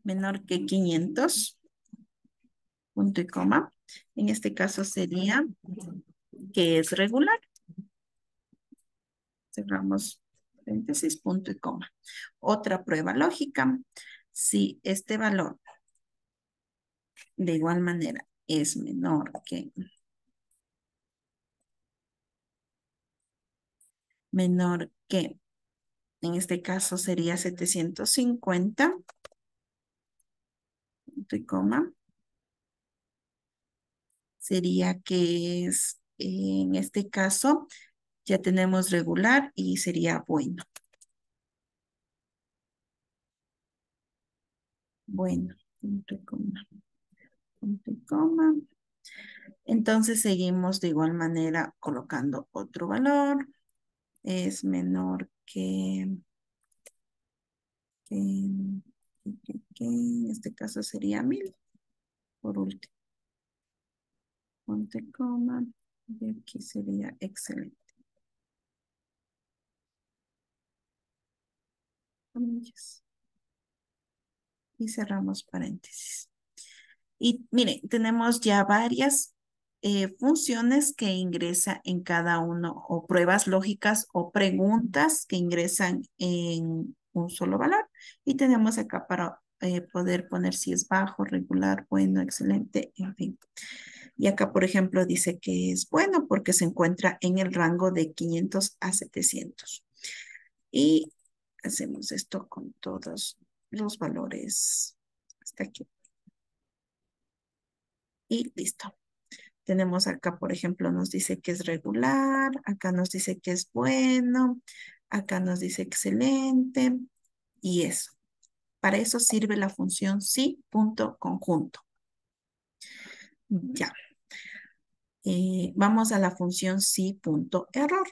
menor que 500, punto y coma. En este caso sería que es regular. Cerramos paréntesis, punto y coma. Otra prueba lógica. Si este valor de igual manera es menor que menor que en este caso sería 750 punto y coma. Sería que es, en este caso, ya tenemos regular y sería bueno. Bueno, punto y coma. Punto y coma. Entonces seguimos de igual manera colocando otro valor. Es menor que, que en este caso sería mil, por último. Ponte coma, y aquí sería excelente. Y cerramos paréntesis. Y miren, tenemos ya varias eh, funciones que ingresa en cada uno, o pruebas lógicas o preguntas que ingresan en, un solo valor. Y tenemos acá para eh, poder poner si es bajo, regular, bueno, excelente, en fin. Y acá, por ejemplo, dice que es bueno porque se encuentra en el rango de 500 a 700. Y hacemos esto con todos los valores hasta aquí. Y listo. Tenemos acá, por ejemplo, nos dice que es regular, acá nos dice que es bueno, Acá nos dice excelente y eso. Para eso sirve la función sí, punto, conjunto. Ya. Eh, vamos a la función sí, punto, error.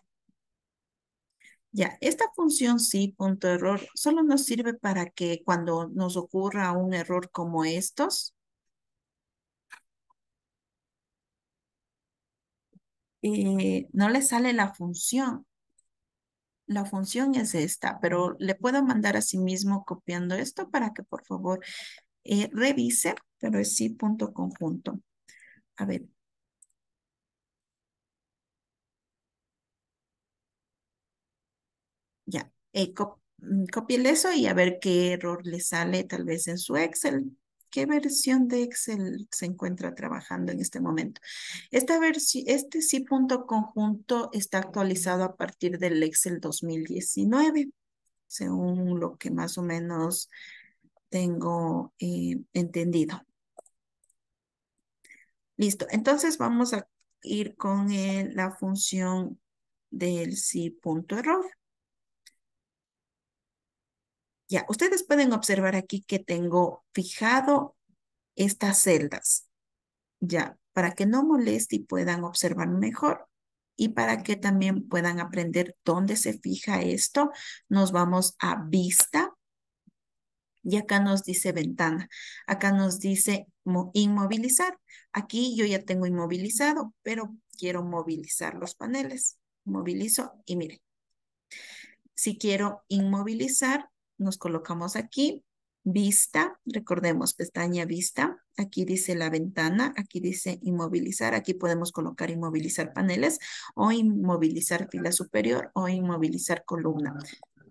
Ya, esta función sí, punto, error, solo nos sirve para que cuando nos ocurra un error como estos, eh, no le sale la función, la función es esta, pero le puedo mandar a sí mismo copiando esto para que por favor eh, revise, pero es sí punto conjunto. A ver. Ya, eh, mm, eso y a ver qué error le sale tal vez en su Excel qué versión de Excel se encuentra trabajando en este momento. Esta este sí punto conjunto está actualizado a partir del Excel 2019, según lo que más o menos tengo eh, entendido. Listo, entonces vamos a ir con la función del sí punto error. Ya, ustedes pueden observar aquí que tengo fijado estas celdas. Ya, para que no moleste y puedan observar mejor y para que también puedan aprender dónde se fija esto, nos vamos a vista y acá nos dice ventana. Acá nos dice inmovilizar. Aquí yo ya tengo inmovilizado, pero quiero movilizar los paneles. Movilizo y miren. Si quiero inmovilizar, nos colocamos aquí, vista, recordemos pestaña vista, aquí dice la ventana, aquí dice inmovilizar, aquí podemos colocar inmovilizar paneles o inmovilizar fila superior o inmovilizar columna.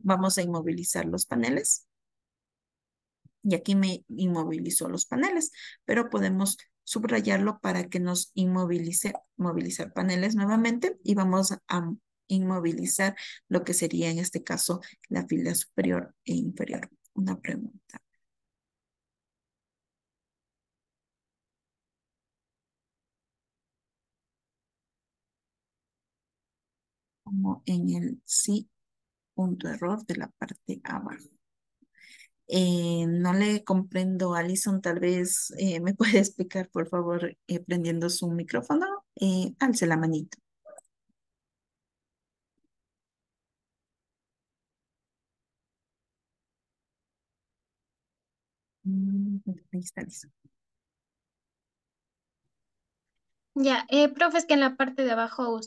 Vamos a inmovilizar los paneles. Y aquí me inmovilizó los paneles, pero podemos subrayarlo para que nos inmovilice, movilizar paneles nuevamente y vamos a inmovilizar lo que sería en este caso la fila superior e inferior. Una pregunta. como en el sí, punto error de la parte abajo. Eh, no le comprendo, Alison, tal vez eh, me puede (laughs) explicar, por favor, eh, prendiendo su micrófono. alce la manito. Ya, eh, profe, es que en la parte de abajo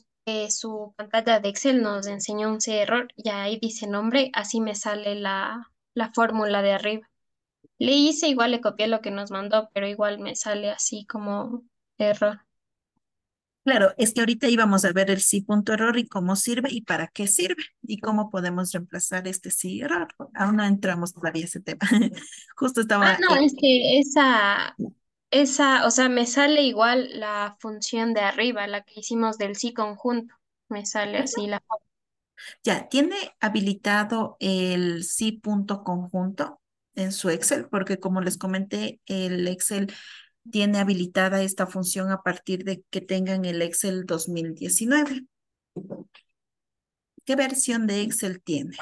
su pantalla de Excel nos enseñó un C error, y ahí dice nombre, así me sale la, la fórmula de arriba. Le hice, igual le copié lo que nos mandó, pero igual me sale así como error. Claro, es que ahorita íbamos a ver el sí punto error y cómo sirve y para qué sirve y cómo podemos reemplazar este sí error. Aún no entramos todavía a ese tema. (laughs) Justo estaba. Ah, no, es que esa, esa, o sea, me sale igual la función de arriba, la que hicimos del sí conjunto. Me sale así la Ya, ¿tiene habilitado el sí punto conjunto en su Excel? Porque como les comenté, el Excel tiene habilitada esta función a partir de que tengan el Excel 2019. ¿Qué versión de Excel tiene?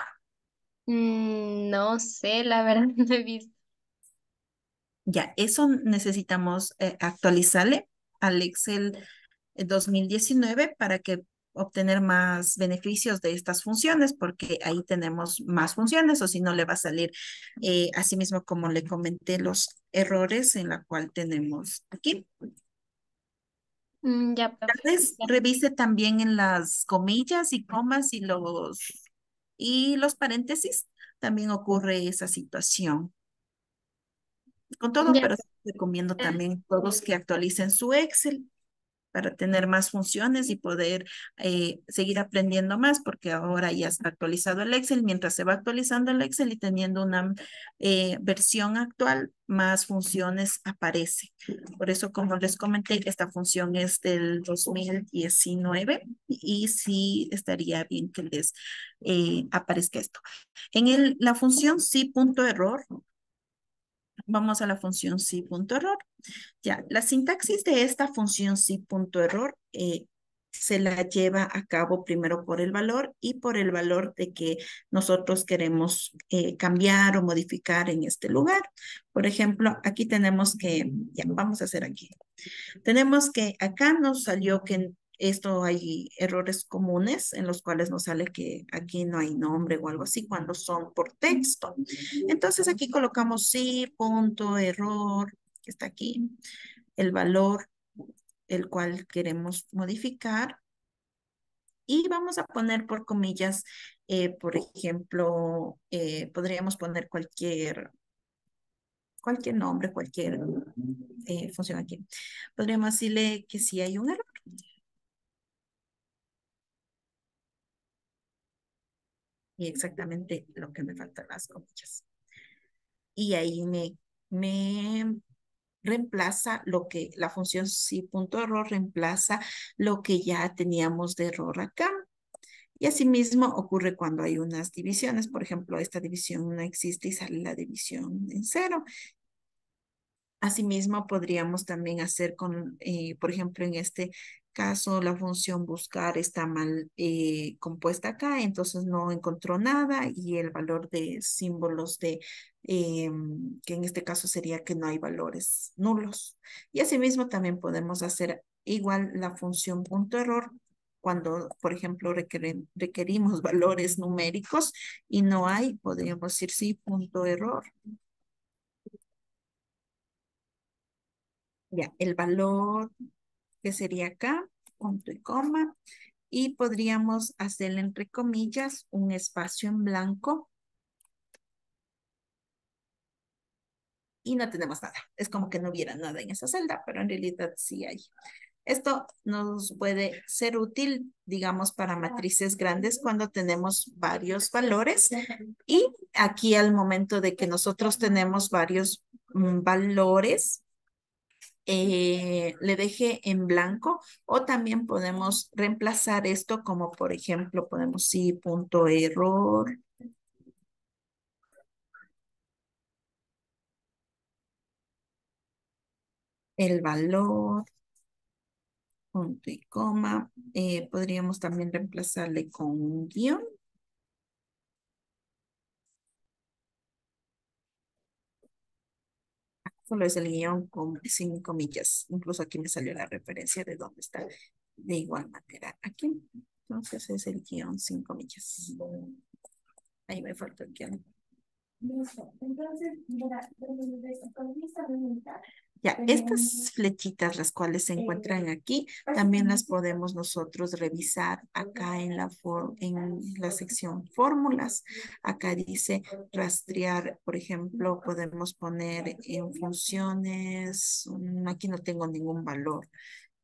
Mm, no sé, la verdad (laughs) no he visto. Ya, eso necesitamos eh, actualizarle al Excel 2019 eh, para que obtener más beneficios de estas funciones porque ahí tenemos más funciones o si no le va a salir eh, así mismo como le comenté los errores en la cual tenemos aquí. Mm, ya, revise también en las comillas y comas y los, y los paréntesis también ocurre esa situación. Con todo, pero recomiendo eh, también todos que actualicen su Excel para tener más funciones y poder eh, seguir aprendiendo más, porque ahora ya está actualizado el Excel. Mientras se va actualizando el Excel y teniendo una eh, versión actual, más funciones aparecen. Por eso, como les comenté, esta función es del 2019 y sí estaría bien que les eh, aparezca esto. En la función sí.error, Vamos a la función si.error. Ya, la sintaxis de esta función si.error eh, se la lleva a cabo primero por el valor y por el valor de que nosotros queremos eh, cambiar o modificar en este lugar. Por ejemplo, aquí tenemos que, ya vamos a hacer aquí, tenemos que acá nos salió que esto hay errores comunes en los cuales nos sale que aquí no hay nombre o algo así cuando son por texto. Entonces aquí colocamos sí, punto, error, que está aquí, el valor el cual queremos modificar y vamos a poner por comillas, eh, por ejemplo, eh, podríamos poner cualquier, cualquier nombre, cualquier eh, función aquí. Podríamos decirle que si hay un error, y exactamente lo que me faltan las comillas. Y ahí me, me reemplaza lo que la función si punto error reemplaza lo que ya teníamos de error acá. Y asimismo ocurre cuando hay unas divisiones, por ejemplo, esta división no existe y sale la división en cero. Asimismo, podríamos también hacer con, eh, por ejemplo, en este caso la función buscar está mal eh, compuesta acá, entonces no encontró nada y el valor de símbolos de, em, que en este caso sería que no hay valores nulos. Y asimismo también podemos hacer igual la función punto error cuando, por ejemplo, requerimos (laughs) valores numéricos y no hay, podríamos decir sí, punto error. Ya, el valor que sería acá, punto y coma, y podríamos hacer entre comillas un espacio en blanco. Y no tenemos nada. Es como que no hubiera nada en esa celda, pero en realidad sí hay. Esto nos puede ser útil, digamos, para matrices grandes cuando tenemos varios valores. Y aquí al momento de que nosotros tenemos varios mm, valores, eh, le deje en blanco o también podemos reemplazar esto como por ejemplo podemos sí punto error el valor punto y coma eh, podríamos también reemplazarle con un guión solo es el guión con sin comillas. Incluso aquí me salió la referencia de dónde está. De igual manera, aquí. Entonces es el guión sin comillas. Ahí me faltó el guión. Entonces, mira, esta el ya, em, estas flechitas, las cuales se eh, encuentran aquí, también las podemos nosotros revisar acá en la, en la sección fórmulas. Acá dice rastrear, por ejemplo, podemos poner en funciones, mm, aquí no tengo ningún valor.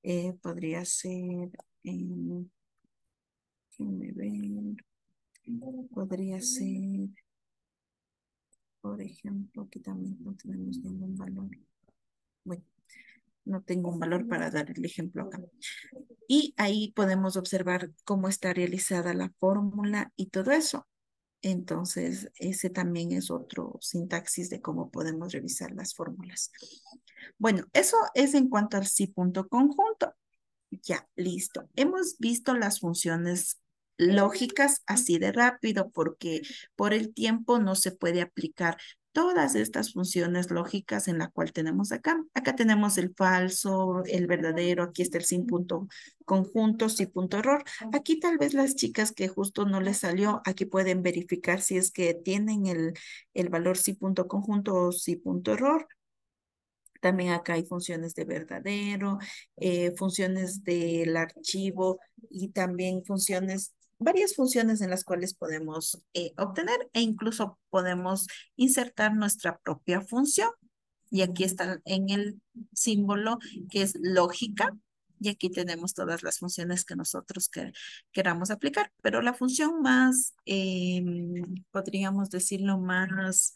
Eh, podría ser, en, ver, podría ser, por ejemplo, aquí también no tenemos ningún valor no tengo un valor para dar el ejemplo acá. Y ahí podemos observar cómo está realizada la fórmula y todo eso. Entonces, ese también es otro sintaxis de cómo podemos revisar las fórmulas. Bueno, eso es en cuanto al sí punto conjunto. Ya, listo. Hemos visto las funciones lógicas así de rápido porque por el tiempo no se puede aplicar todas estas funciones lógicas en la cual tenemos acá. Acá tenemos el falso, el verdadero, aquí está el sin punto conjunto, sin punto error. Aquí tal vez las chicas que justo no les salió, aquí pueden verificar si es que tienen el, el valor si punto conjunto o si punto error. También acá hay funciones de verdadero, eh, funciones del archivo y también funciones varias funciones en las cuales podemos eh, obtener e incluso podemos insertar nuestra propia función. Y aquí está en el símbolo que es lógica. Y aquí tenemos todas las funciones que nosotros queramos aplicar. Pero la función más, eh, podríamos decirlo, más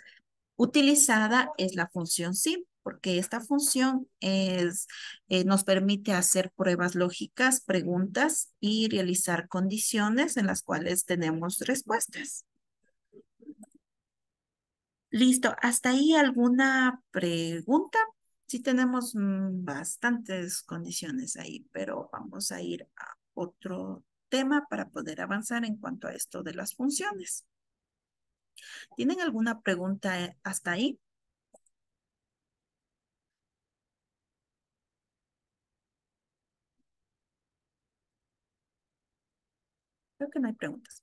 utilizada es la función sí porque esta función es, eh, nos permite hacer pruebas lógicas, preguntas y realizar condiciones en las cuales tenemos respuestas. Listo, ¿hasta ahí alguna pregunta? Sí tenemos mm, bastantes condiciones ahí, pero vamos a ir a otro tema para poder avanzar en cuanto a esto de las funciones. ¿Tienen alguna pregunta eh, hasta ahí? Creo que no hay preguntas.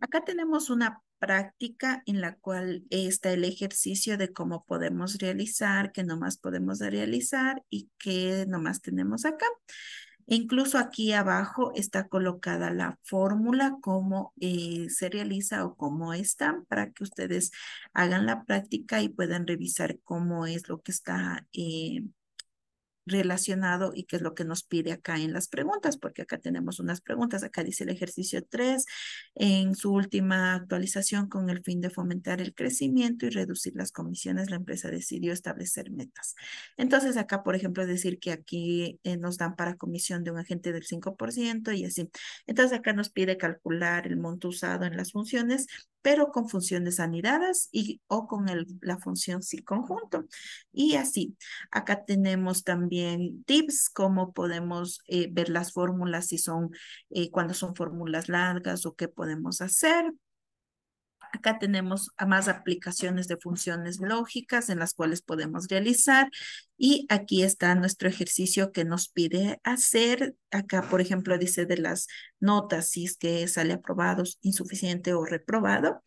Acá tenemos una práctica en la cual está el ejercicio de cómo podemos realizar, qué nomás podemos realizar y qué nomás tenemos acá. E incluso aquí abajo está colocada la fórmula, cómo eh, se realiza o cómo está, para que ustedes hagan la práctica y puedan revisar cómo es lo que está eh, relacionado y qué es lo que nos pide acá en las preguntas, porque acá tenemos unas preguntas, acá dice el ejercicio 3, en su última actualización con el fin de fomentar el crecimiento y reducir las comisiones, la empresa decidió establecer metas. Entonces acá, por ejemplo, decir que aquí eh, nos dan para comisión de un agente del 5% y así. Entonces acá nos pide calcular el monto usado en las funciones pero con funciones anidadas y o con la función sí conjunto. Y así, acá tenemos también tips, cómo podemos eh, ver las fórmulas, si son, eh, cuando son fórmulas largas o qué podemos hacer. Acá tenemos más aplicaciones de funciones lógicas en las cuales podemos realizar y aquí está nuestro ejercicio que nos pide hacer. Acá, por ejemplo, dice de las notas, si es que sale aprobado, insuficiente o reprobado.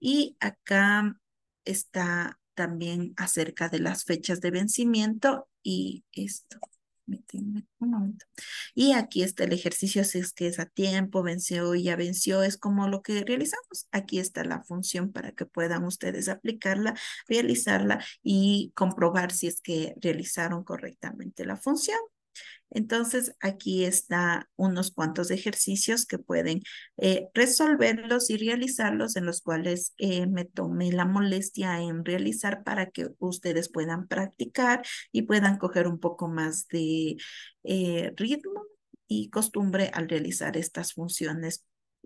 Y acá está también acerca de las fechas de vencimiento y esto. Y aquí está el ejercicio, si es que es a tiempo, venció y ya venció, es como lo que realizamos. Aquí está la función para que puedan ustedes aplicarla, realizarla y comprobar si es que realizaron correctamente la función. Entonces, aquí está unos cuantos ejercicios que pueden eh, resolverlos y realizarlos, en los cuales eh, me tomé la molestia en realizar para que ustedes puedan practicar y puedan coger un poco más de eh, ritmo y costumbre al realizar estas funciones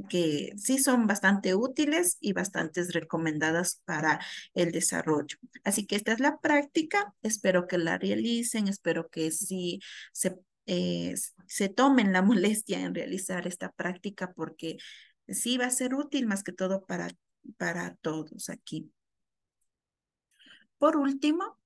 que sí son bastante útiles y bastante recomendadas para el desarrollo. Así que esta es la práctica, espero que la realicen, espero que sí se, eh, se tomen la (laughs) molestia en realizar esta práctica porque sí va a ser útil más que todo para, para todos aquí. Por último,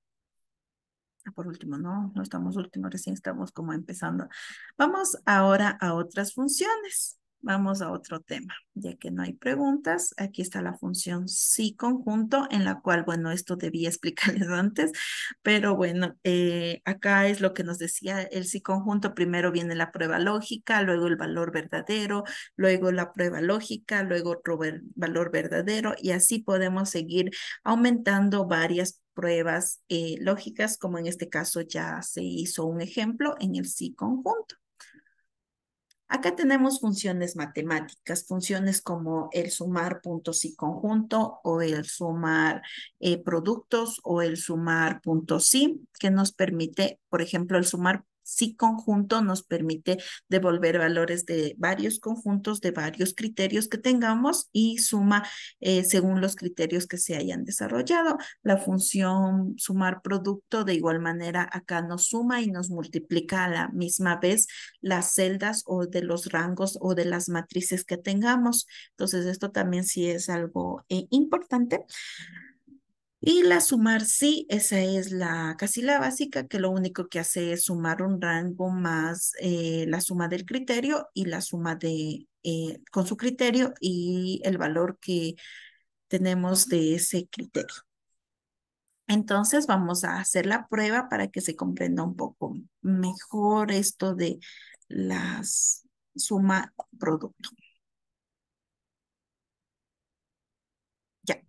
ah, por último, no, no estamos último, recién estamos como empezando. Vamos ahora a otras funciones. Vamos a otro tema, ya que no hay preguntas. Aquí está la función sí conjunto, en la cual, bueno, esto debía (laughs) explicarles antes, pero bueno, eh, acá es lo que nos decía el sí conjunto. Primero viene la prueba lógica, luego el valor verdadero, luego la prueba lógica, luego otro valor verdadero, y así podemos seguir aumentando varias pruebas eh, lógicas, como en este caso ya se hizo un ejemplo en el sí conjunto. Acá tenemos funciones matemáticas, funciones como el sumar puntos y conjunto o el sumar eh, productos o el sumar punto y, que nos permite, por ejemplo, el sumar si conjunto nos permite devolver valores de varios conjuntos, de varios criterios que tengamos y suma eh, según los criterios que se hayan desarrollado. La función sumar producto de igual manera acá nos suma y nos multiplica a la misma vez las celdas o de los rangos o de las matrices que tengamos. Entonces esto también sí es algo eh, importante. Y la sumar sí, esa es la casi la básica, que lo único que hace es sumar un rango más eh, la suma del criterio y la suma de, eh, con su criterio y el valor que tenemos de ese criterio. Entonces vamos a hacer la prueba para que se comprenda un poco mejor esto de las suma producto. Ya.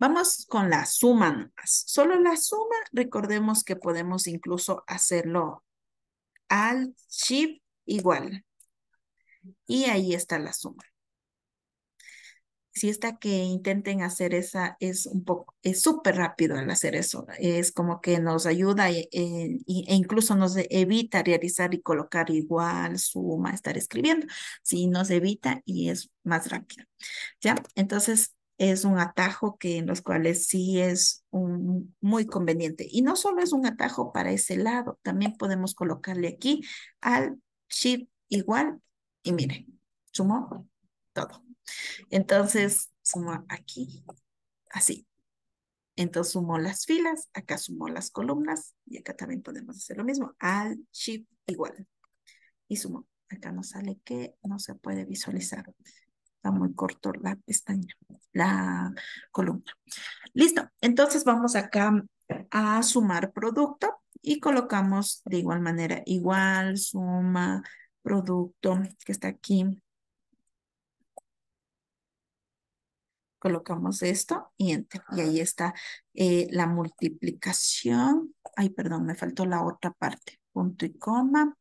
Vamos con la suma nomás. Solo la suma, recordemos que podemos incluso hacerlo al chip igual. Y ahí está la suma. Si esta que intenten hacer esa es un poco, es súper rápido al hacer eso. Es como que nos ayuda eh, e, incluso nos evita realizar y colocar igual, suma, estar escribiendo. Si sí, nos evita y es más rápido. ¿Ya? Entonces, es un atajo que en los cuales sí es muy conveniente. Y no solo es un atajo para ese lado, también podemos colocarle aquí al shift igual y miren, sumó todo. Entonces, sumo aquí, así. Entonces sumó las filas, acá sumo las columnas y acá también podemos hacer lo mismo, al shift igual. Y sumo, acá nos sale que no se puede visualizar está muy corto la pestaña, la columna. Listo, entonces vamos acá a sumar producto y colocamos de igual manera, igual, suma, producto que está aquí. Colocamos esto y enter. Y ahí está eh, la multiplicación. Ay, perdón, me faltó la otra parte. Punto y coma.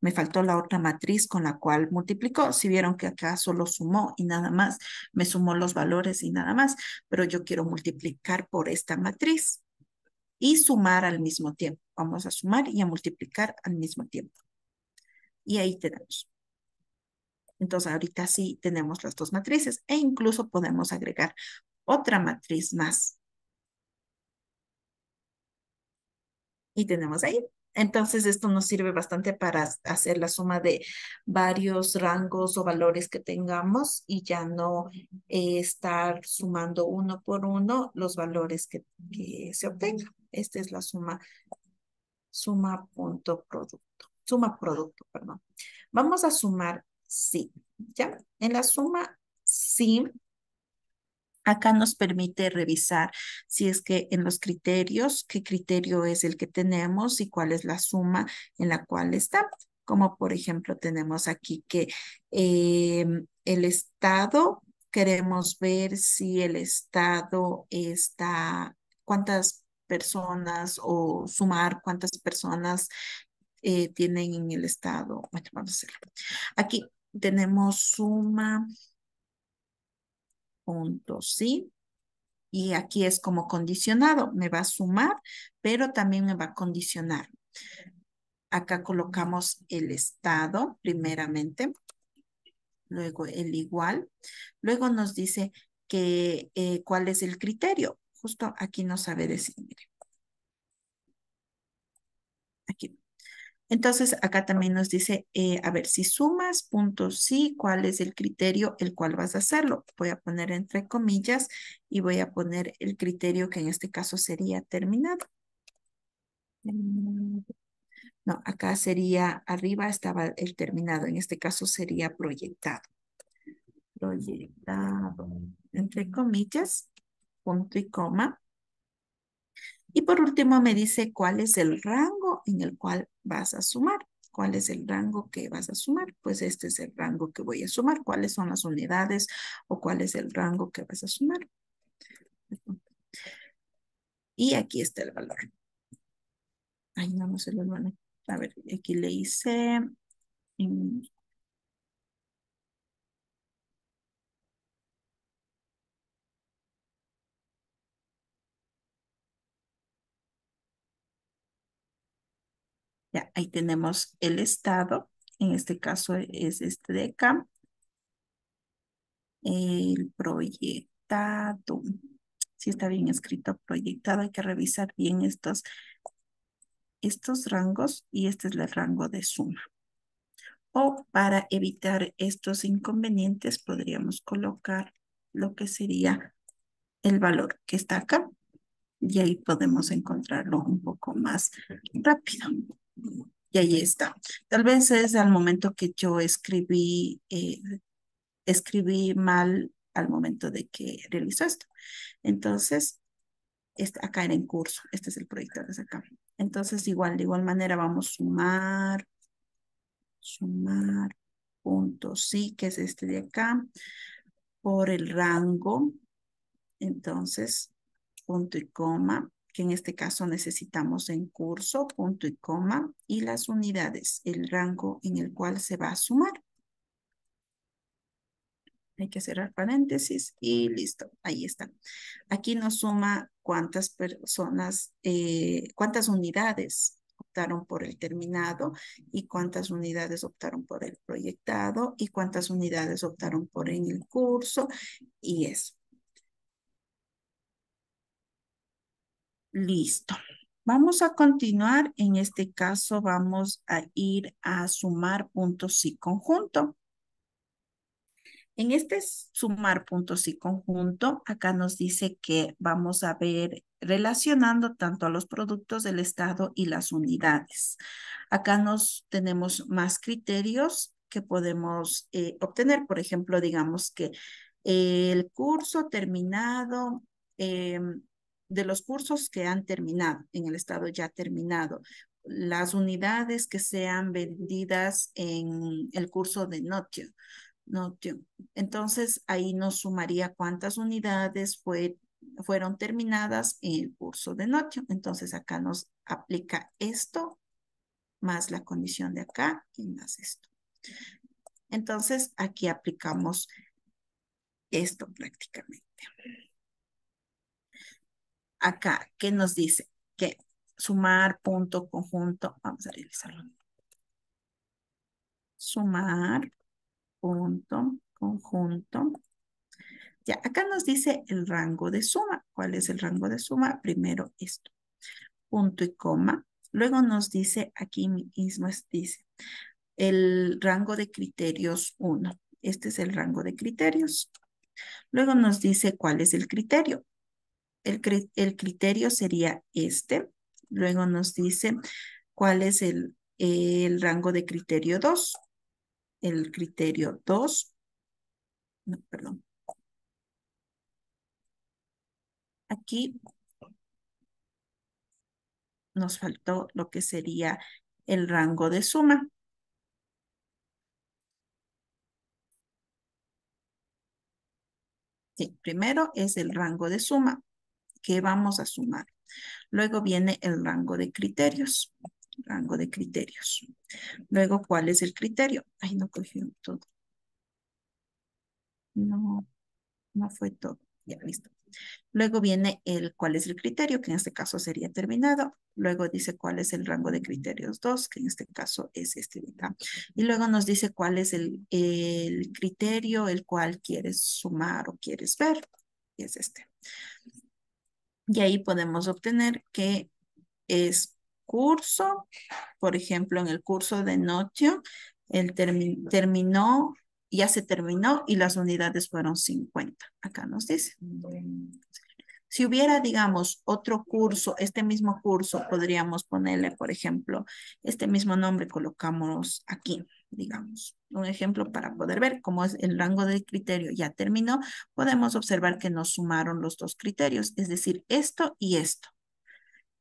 Me faltó la otra matriz con la cual multiplicó. Si vieron que acá solo sumó y nada más, me sumó los valores y nada más, pero yo quiero multiplicar por esta matriz y sumar al mismo tiempo. Vamos a sumar y a multiplicar al mismo tiempo. Y ahí tenemos. Entonces ahorita sí tenemos las dos matrices e incluso podemos agregar otra matriz más. Y tenemos ahí entonces, esto nos sirve bastante para hacer la suma de varios rangos o valores que tengamos y ya no eh, estar sumando uno por uno los valores que, se obtengan. Esta es la suma, suma punto producto, suma producto, perdón. Vamos a sumar sí, ¿ya? En la suma sí Acá nos permite revisar si es que en los criterios, qué criterio es el que tenemos y cuál es la suma en la cual está. Como por ejemplo tenemos aquí que em, el estado, queremos ver si el estado está, cuántas personas o sumar cuántas personas eh, tienen en el estado. Bueno, vamos a Aquí tenemos suma Punto ¿sí? Y aquí es como condicionado, me va a sumar, pero también me va a condicionar. Acá colocamos el estado primeramente, luego el igual, luego nos dice que eh, cuál es el criterio. Justo aquí no sabe decir, Aquí. Entonces, acá también nos dice, eh, a ver, si sumas punto sí, ¿cuál es el criterio el cual vas a hacerlo? Voy a poner entre comillas y voy a poner el criterio que en este caso sería terminado. Mm. No, acá sería, arriba estaba el terminado, en este caso sería proyectado. Proyectado, entre comillas, punto y coma. Y por último me dice cuál es el rango en el cual vas a sumar. ¿Cuál es el rango que vas a sumar? Pues este es el rango que voy a sumar. ¿Cuáles son las unidades o cuál es el rango que vas a sumar? Y aquí está el valor. Ay, no, lo a... A ver, aquí le hice... Ya, ahí tenemos el estado. En este caso es este de acá. El proyectado. Si está bien escrito proyectado, hay que revisar bien estos, estos rangos y este es el rango de suma. O para evitar estos inconvenientes, podríamos colocar lo que sería el valor que está acá. Y ahí podemos encontrarlo un poco más rápido. Y ahí está. Tal vez es al momento que yo escribí, eh, escribí mal al momento de que realizó esto. Entonces, acá era en curso. Este es el proyecto de acá. Entonces, igual, de igual manera vamos a sumar, sumar punto sí, que es este de acá, por el rango. Entonces, punto y coma que en este caso necesitamos en curso, punto y coma, y las unidades, el rango en el cual se va a sumar. Hay que cerrar paréntesis y listo, ahí está. Aquí nos suma cuántas personas, eh, cuántas unidades optaron por el terminado y cuántas unidades optaron por el proyectado y cuántas unidades optaron por en el curso y eso. Listo. Vamos a continuar. En este caso vamos a ir a sumar puntos y conjunto. En este sumar puntos y conjunto, acá nos dice que vamos a ver relacionando tanto a los productos del Estado y las unidades. Acá nos tenemos más criterios que podemos eh, obtener. Por ejemplo, digamos que el curso terminado eh, de los cursos que han terminado, en el estado ya terminado, las unidades que sean vendidas en el curso de Notion. Entonces, ahí nos sumaría cuántas unidades fue, fueron terminadas en el curso de Notion. Entonces, acá nos aplica esto más la condición de acá y más esto. Entonces, aquí aplicamos esto prácticamente acá ¿qué nos dice que sumar, punto, conjunto, vamos a realizarlo. Sumar, punto, conjunto. Ya, acá nos dice el rango de suma. ¿Cuál es el rango de suma? Primero esto, punto y coma. Luego nos dice, aquí mismo dice, el rango de criterios 1. Este es el rango de criterios. Luego nos dice cuál es el criterio el, criterio sería este. Luego nos dice cuál es el, el rango de criterio 2. El criterio 2, no, perdón. Aquí nos faltó lo que sería el rango de suma. Sí, primero es el rango de suma que vamos a sumar. Luego viene el rango de criterios. Rango de criterios. Luego, ¿cuál es el criterio? Ay, no cogió todo. No, no fue todo. Ya, listo. Luego viene el cuál es el criterio, que en este caso sería terminado. Luego dice cuál es el rango de criterios 2, que en este caso es este Y luego nos dice cuál es el, el criterio el cual quieres sumar o quieres ver, y es este. Y ahí podemos obtener que es curso, por ejemplo, en el curso de noche el terminó, ya se terminó y las unidades fueron 50. Acá nos dice. Si hubiera, digamos, otro curso, este mismo curso, podríamos ponerle, por ejemplo, este mismo nombre colocamos aquí digamos, un ejemplo para poder ver cómo es el rango de criterio ya terminó, podemos observar que nos sumaron los dos criterios, es decir, esto y esto.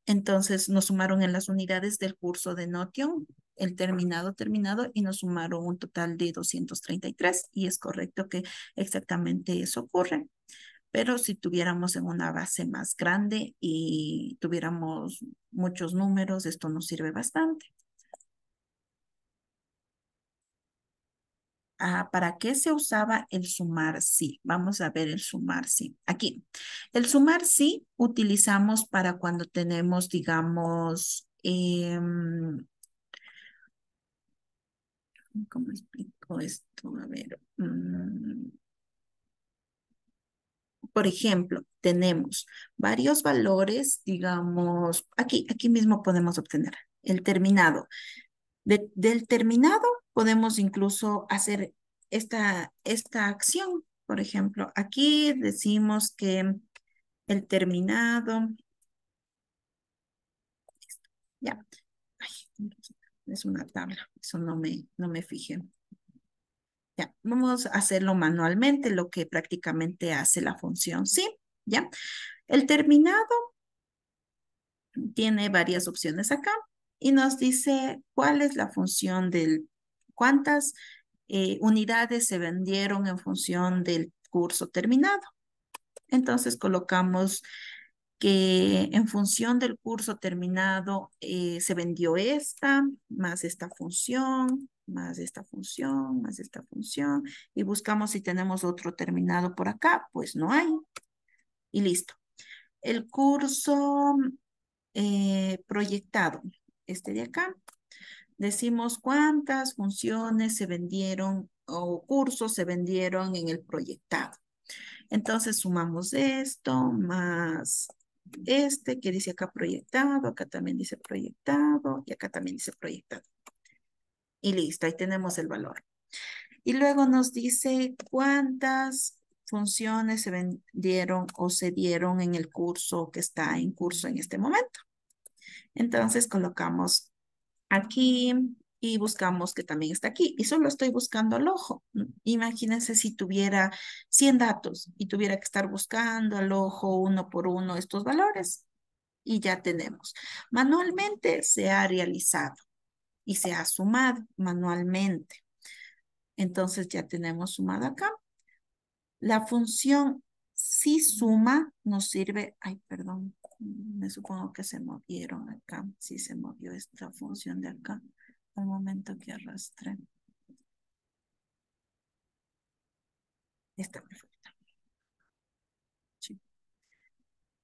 Entonces nos sumaron en las unidades del curso de Notion, el terminado, terminado, y nos sumaron un total de 233, y es correcto que exactamente eso ocurre. Pero si tuviéramos en una base más grande y tuviéramos muchos números, esto nos sirve bastante. para qué se usaba el sumar sí. Vamos a ver el sumar sí. Aquí, el sumar sí utilizamos para cuando tenemos, digamos, em, ¿cómo explico esto? A ver. Mm. Por ejemplo, tenemos varios valores, digamos, aquí, aquí mismo podemos obtener el terminado. del terminado podemos incluso hacer esta, esta acción. Por ejemplo, aquí decimos que el terminado. Ya. es una tabla, eso no me, no me fijé. Ya, vamos a hacerlo manualmente, lo que prácticamente hace la función, ¿sí? Ya. El terminado tiene varias opciones acá y nos dice cuál es la función del cuántas eh, unidades se vendieron en función del curso terminado. Entonces colocamos que en función del curso terminado eh, se vendió esta, más esta función, más esta función, más esta función, y buscamos si tenemos otro terminado por acá, pues no hay. Y listo. El curso eh, proyectado, este de acá, decimos cuántas funciones se vendieron o cursos se vendieron en el proyectado. Entonces sumamos esto más este que dice acá proyectado, acá también dice proyectado y acá también dice proyectado. Y listo, ahí tenemos el valor. Y luego nos dice cuántas funciones se vendieron o se dieron en el curso que está en curso en este momento. Entonces colocamos aquí y buscamos que también está aquí. Y solo estoy buscando al ojo. Imagínense si tuviera 100 datos y tuviera que estar buscando al ojo uno por uno estos valores. Y ya tenemos. Manualmente se ha realizado y se ha sumado manualmente. Entonces ya tenemos sumado acá. La función si suma nos sirve, ay, perdón, me supongo que se movieron acá, sí, se movió esta función de acá al momento que arrastré. está Sí.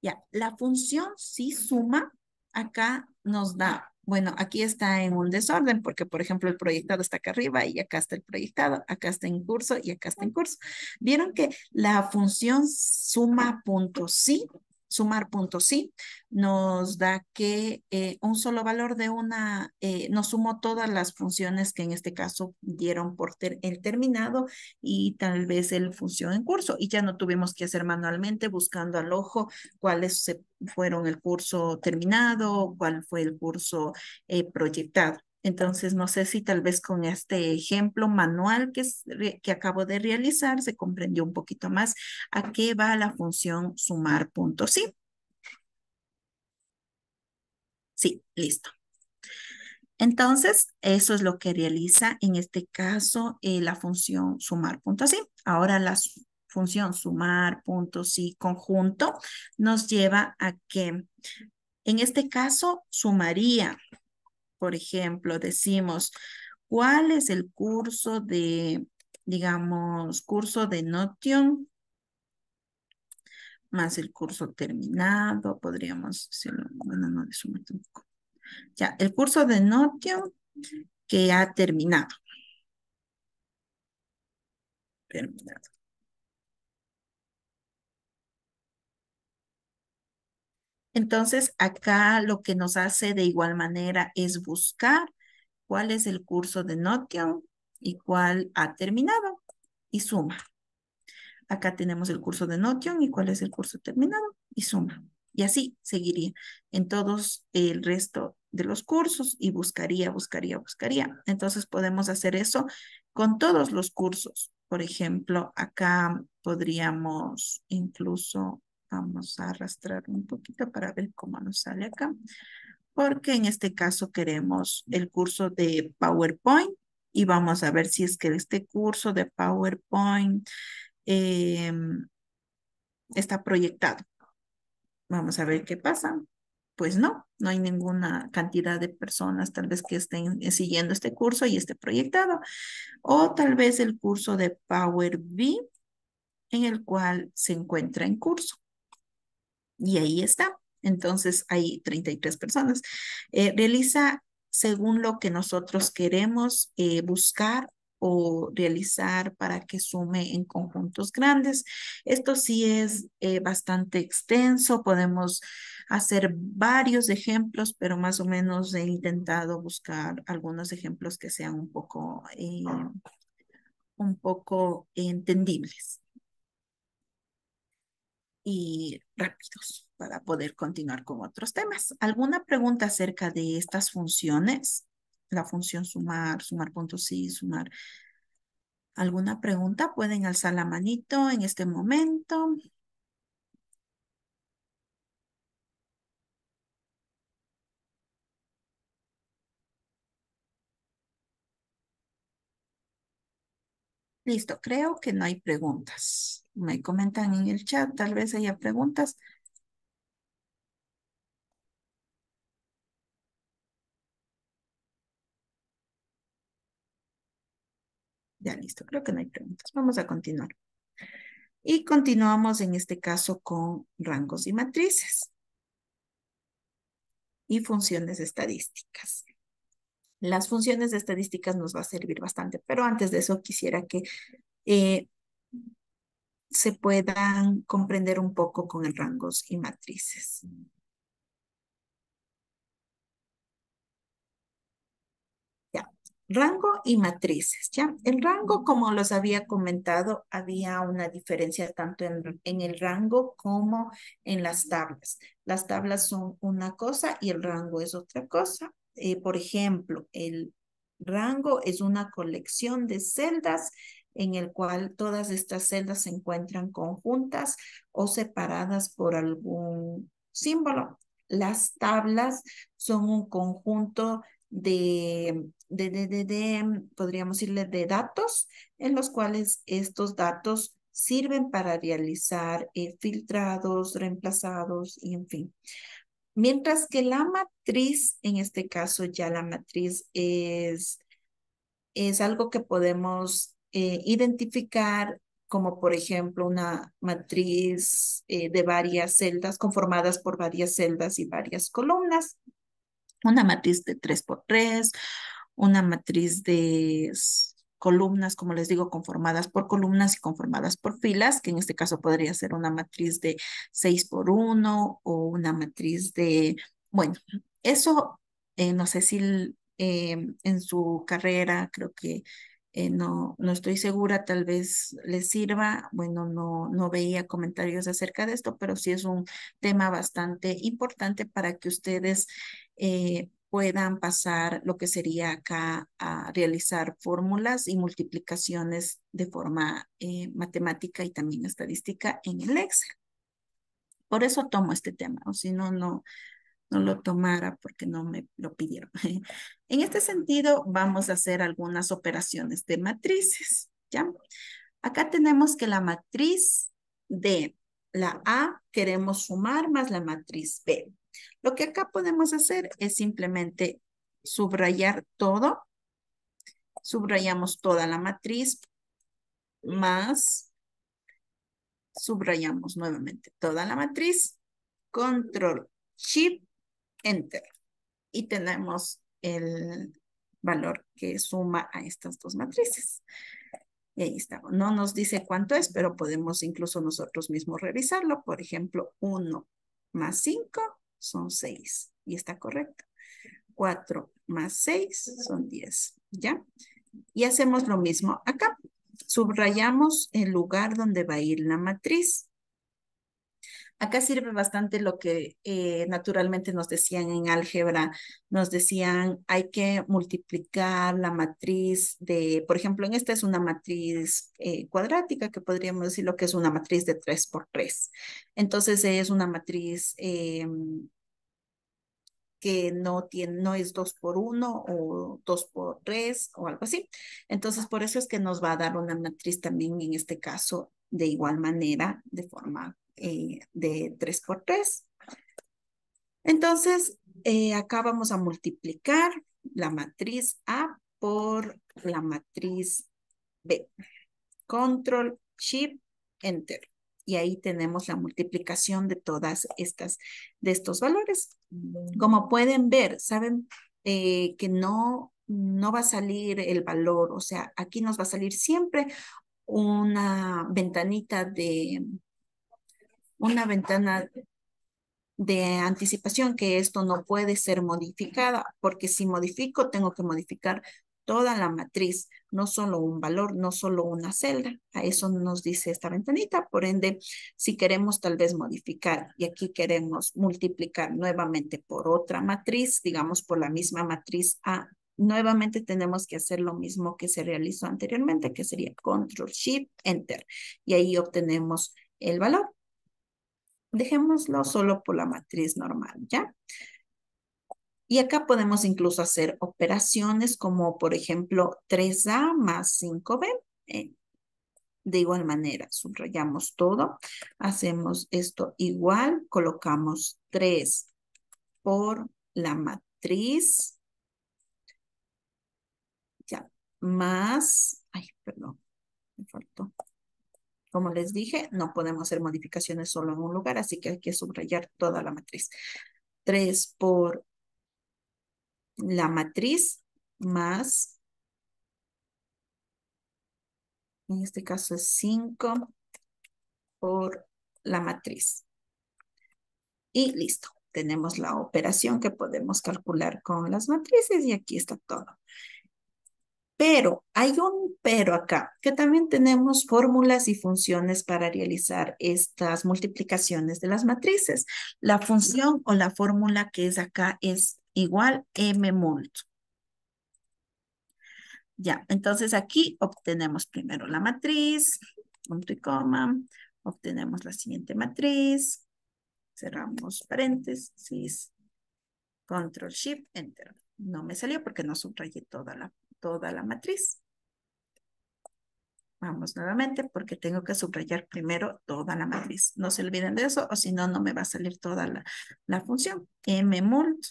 Ya, la función si suma acá nos da, bueno, aquí está en un desorden porque, por ejemplo, el proyectado está acá arriba y acá está el proyectado, acá está en curso y acá está en curso. Vieron que la función suma punto sí sumar puntos, sí, nos da que eh, un solo valor de una, eh, nos sumó todas las funciones que en este caso dieron por el terminado y tal vez el función en curso y ya no tuvimos que hacer manualmente buscando al ojo cuáles se fueron el curso terminado, cuál fue el curso eh, proyectado. Entonces, no sé si tal vez con este ejemplo manual que, que acabo de realizar se comprendió un poquito más a qué va la función sumar ¿Sí? listo. Entonces, eso es lo que realiza en este caso eh, la función sumar Ahora la función sumar conjunto nos lleva a que en este caso sumaría por ejemplo, decimos, ¿cuál es el curso de, digamos, curso de Notion? Más el curso terminado, podríamos decirlo, bueno, no es un poco. Ya, el curso de Notion que ha terminado. Terminado. Entonces, acá lo que nos hace de igual manera es buscar cuál es el curso de Notion y cuál ha terminado y suma. Acá tenemos el curso de Notion y cuál es el curso terminado y suma. Y así seguiría en todos el resto de los cursos y buscaría, buscaría, buscaría. Entonces podemos hacer eso con todos los cursos. Por ejemplo, acá podríamos incluso Vamos a arrastrar un poquito para ver cómo nos sale acá. Porque en este caso queremos el curso de PowerPoint y vamos a ver si es que este curso de PowerPoint em, está proyectado. Vamos a ver qué pasa. Pues no, no hay ninguna cantidad de personas tal vez que estén eh, siguiendo este curso y esté proyectado. O tal vez el curso de Power BI en el cual se encuentra en curso. Y ahí está. Entonces hay 33 personas. Eh, realiza según lo que nosotros queremos eh, buscar o realizar para que sume en conjuntos grandes. Esto sí es eh, bastante extenso, podemos hacer varios ejemplos, pero más o menos he intentado buscar algunos ejemplos que sean un poco, un poco entendibles y rápidos para poder continuar con otros temas. ¿Alguna pregunta acerca de estas funciones? La función sumar, sumar punto sí, sumar. ¿Alguna pregunta? Pueden alzar la manito en este momento. Listo, creo que no hay preguntas me comentan en el chat, tal vez haya preguntas. Ya listo, creo que no hay preguntas. Vamos a continuar. Y continuamos en este caso con rangos y matrices y funciones estadísticas. Las funciones estadísticas nos va a servir bastante, pero antes de eso quisiera que eh, se puedan comprender un poco con el rangos y matrices. Mm. Ya. Rango y matrices, ¿ya? El rango, como los había comentado, había una diferencia tanto en, el rango como en las tablas. Las tablas son una cosa y el rango es otra cosa. Eh, por ejemplo, el rango es una colección de celdas en el cual todas estas celdas se encuentran conjuntas o separadas por algún símbolo. Las tablas son un conjunto de, mm, podríamos decirle, de datos en los cuales estos datos sirven para realizar eh, filtrados, reemplazados, y en fin. Mientras que la matriz, en este caso ya la matriz es, es algo que podemos eh, identificar como por ejemplo una matriz eh, de varias celdas conformadas por varias celdas y varias columnas, una matriz de 3x3, una matriz de columnas, como les digo, conformadas por columnas y conformadas por filas, que en este caso podría ser una matriz de 6x1 o una matriz de, bueno, eso eh, no sé si en su carrera creo que eh, no, estoy segura, tal vez les sirva. Bueno, no, no veía comentarios acerca de esto, pero sí es un tema bastante importante para que ustedes eh, puedan pasar lo que sería acá a realizar fórmulas y multiplicaciones de forma eh, matemática y también estadística en el Excel. Por eso tomo este tema, o si no, no, no lo tomara porque no me lo pidieron. (laughs) En este sentido, vamos a hacer algunas operaciones de matrices, ¿ya? Acá tenemos que la matriz de la A queremos sumar más la matriz B. Lo que acá podemos hacer es simplemente subrayar todo. Subrayamos toda la matriz más subrayamos nuevamente toda la matriz. Control Shift enter. Y tenemos el valor que suma a estas dos matrices. Y ahí estamos. No nos dice cuánto es, pero podemos incluso nosotros mismos revisarlo. Por ejemplo, 1 más 5 son 6 y está correcto. 4 más 6 son 10, ¿ya? Y hacemos lo mismo acá. Subrayamos el lugar donde va a ir la matriz. Acá sirve bastante lo que eh, naturalmente nos decían en álgebra, nos decían hay que multiplicar la matriz de, por ejemplo, en esta es una matriz eh, cuadrática, que podríamos decir lo que es una matriz de 3 por 3. Entonces es una matriz eh, que no, tiene, no es 2 por 1 o 2 por 3 o algo así. Entonces por eso es que nos va a dar una matriz también en este caso de igual manera, de forma eh, de 3 por 3. Entonces, eh, acá vamos a multiplicar la matriz A por la matriz B. Control, Shift, Enter. Y ahí tenemos la multiplicación de todas estas, de estos valores. Como pueden ver, saben eh, que no, no va a salir el valor, o sea, aquí nos va a salir siempre una ventanita de, una ventana de anticipación que esto no puede ser modificada, porque si modifico tengo que modificar toda la matriz, no solo un valor, no solo una celda. A eso nos dice esta ventanita. Por ende, si queremos tal vez modificar y aquí queremos multiplicar nuevamente por otra matriz, digamos por la misma matriz A, nuevamente tenemos que hacer lo mismo que se realizó anteriormente, que sería Control Shift Enter. Y ahí obtenemos el valor. Dejémoslo solo por la matriz normal, ¿ya? Y acá podemos incluso hacer operaciones como, por ejemplo, 3A más 5B. Eh, de igual manera, subrayamos todo. Hacemos esto igual. Colocamos 3 por la matriz. Ya, más... Ay, perdón, me faltó. Como les dije, no podemos hacer modificaciones solo en un lugar, así que hay que subrayar toda la matriz. 3 por la matriz más, en este caso es 5 por la matriz. Y listo, tenemos la operación que podemos calcular con las matrices y aquí está todo. Pero hay un pero acá, que también tenemos fórmulas y funciones para realizar estas multiplicaciones de las matrices. La función o la fórmula que es acá es igual m mult. Ya, entonces aquí obtenemos primero la matriz, punto y coma, obtenemos la siguiente matriz, cerramos paréntesis, control shift, enter. No me salió porque no subrayé toda la toda la matriz. Vamos nuevamente porque tengo que subrayar primero toda la matriz. No se olviden de eso o si no, no me va a salir toda la, la función. mult.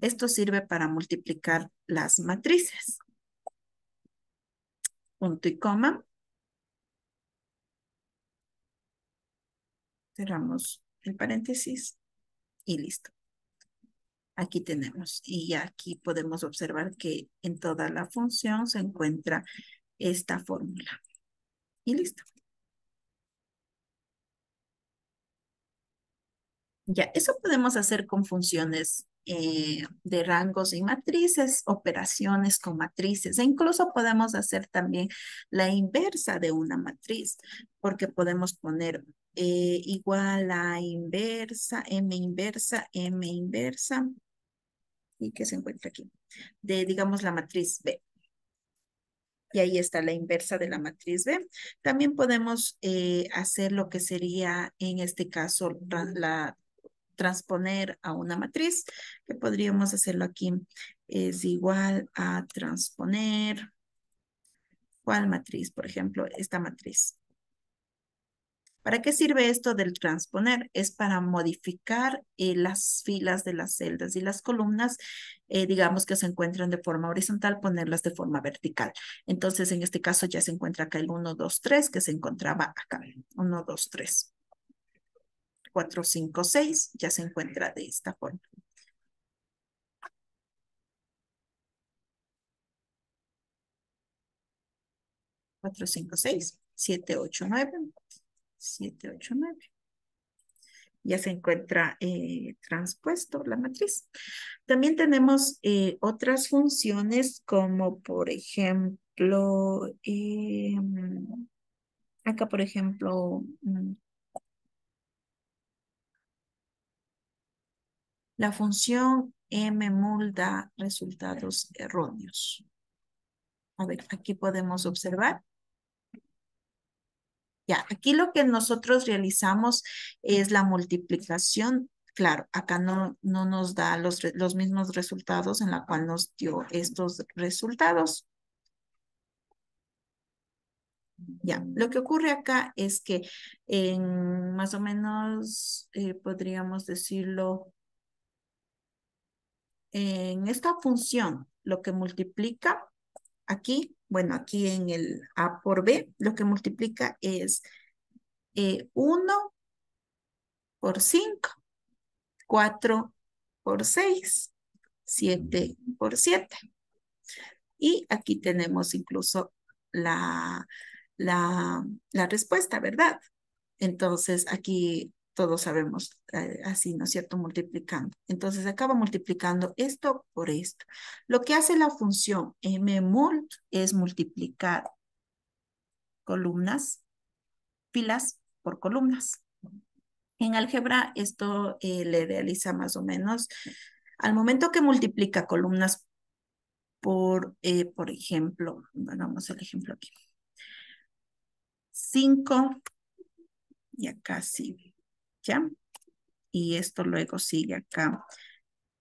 Esto sirve para multiplicar las matrices. Punto y coma. Cerramos el paréntesis y listo. Aquí tenemos, y aquí podemos observar que en toda la función se encuentra esta fórmula. Y listo. Ya, eso podemos hacer con funciones eh, de rangos y matrices, operaciones con matrices. E incluso podemos hacer también la inversa de una matriz, porque podemos poner eh, igual a inversa, M inversa, M inversa, y que se encuentra aquí, de, digamos, la matriz B. Y ahí está la inversa de la matriz B. También podemos eh, hacer lo que sería, en este caso, la transponer a una matriz, que podríamos hacerlo aquí, es igual a transponer, ¿cuál matriz? Por ejemplo, esta matriz. ¿Para qué sirve esto del transponer? Es para modificar eh, las filas de las celdas y las columnas, eh, digamos que se encuentran de forma horizontal, ponerlas de forma vertical. Entonces, en este caso ya se encuentra acá el 1, 2, 3, que se encontraba acá, 1, 2, 3. 4, 5, 6, ya se encuentra de esta forma. 4, 5, 6, 7, 8, 9, 7, 8, 9. Ya se encuentra eh, transpuesto la matriz. También tenemos eh, otras funciones como, por ejemplo, em, acá, por ejemplo, mm, La función mmul da resultados erróneos. A ver, aquí podemos observar. Ya, aquí lo que nosotros realizamos es la multiplicación. Claro, acá no, no nos da los, los mismos resultados en la cual nos dio estos resultados. Ya, lo que ocurre acá es que en más o menos eh, podríamos decirlo en esta función, lo que multiplica aquí, bueno, aquí en el A por B, lo que multiplica es 1 eh, por 5, 4 por 6, 7 por 7. Y aquí tenemos incluso la respuesta, ¿verdad? Entonces, aquí todos sabemos eh, así, ¿no es cierto? Multiplicando. Entonces acaba multiplicando esto por esto. Lo que hace la función Mmult es multiplicar columnas, filas por columnas. En álgebra esto eh, le realiza más o menos al momento que multiplica columnas por, eh, por ejemplo, bueno, vamos el ejemplo aquí. 5 y acá sí y esto luego sigue acá,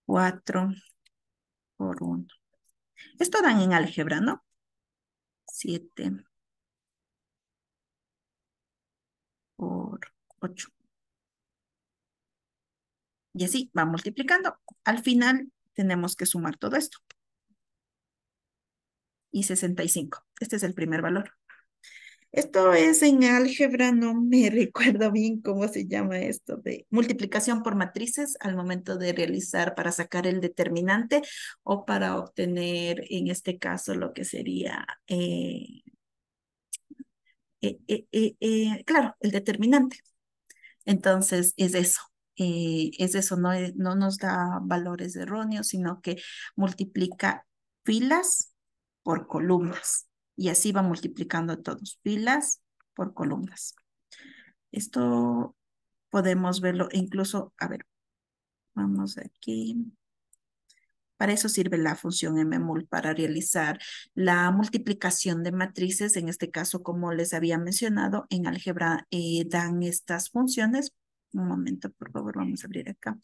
4 por 1. Esto dan en álgebra, ¿no? 7 por 8. Y así va multiplicando. Al final tenemos que sumar todo esto. Y 65. Este es el primer valor. Esto es en álgebra, no me (laughs) recuerdo bien cómo se llama esto, de multiplicación por matrices al momento de realizar para sacar el determinante o para obtener, en este caso, lo que sería, eh, eh, eh, claro, el determinante. Entonces, es eso. es eso, no nos da valores erróneos, sino que multiplica filas por columnas y así va multiplicando todos, filas por columnas. Esto podemos verlo incluso, a ver, vamos aquí. Para eso sirve la función mmul, para realizar la multiplicación de matrices. En este caso, como les había mencionado, en álgebra eh, dan estas funciones. Un momento, por favor, vamos a abrir acá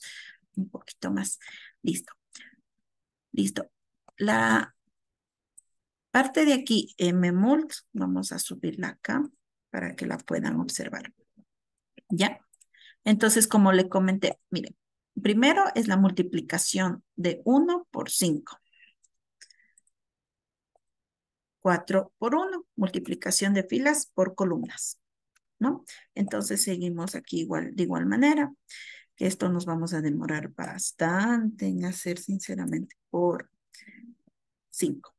un poquito más. Listo. Listo. La Parte de aquí, mmult, vamos a subirla acá para que la puedan observar. ¿Ya? Entonces, como le comenté, miren, primero es la multiplicación de 1 por 5. 4 por 1, multiplicación de filas por columnas, ¿no? Entonces seguimos aquí igual, de igual manera, que esto nos vamos a demorar bastante en hacer, sinceramente, por 5.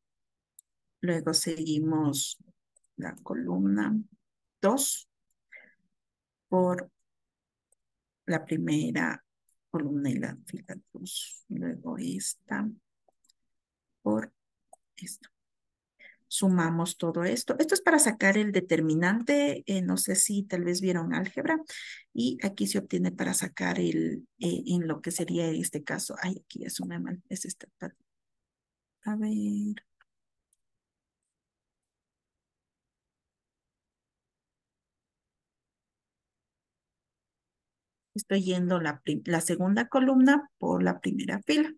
Luego seguimos la columna 2 por la primera columna y la fila 2. Luego esta por esto. Sumamos todo esto. Esto es para sacar el determinante. Eh, no sé si tal vez vieron álgebra. Y aquí se obtiene para sacar el, eh, en lo que sería en este caso. Ay, aquí ya una mal. Es esta. A ver. Estoy yendo la, segunda columna por la primera fila.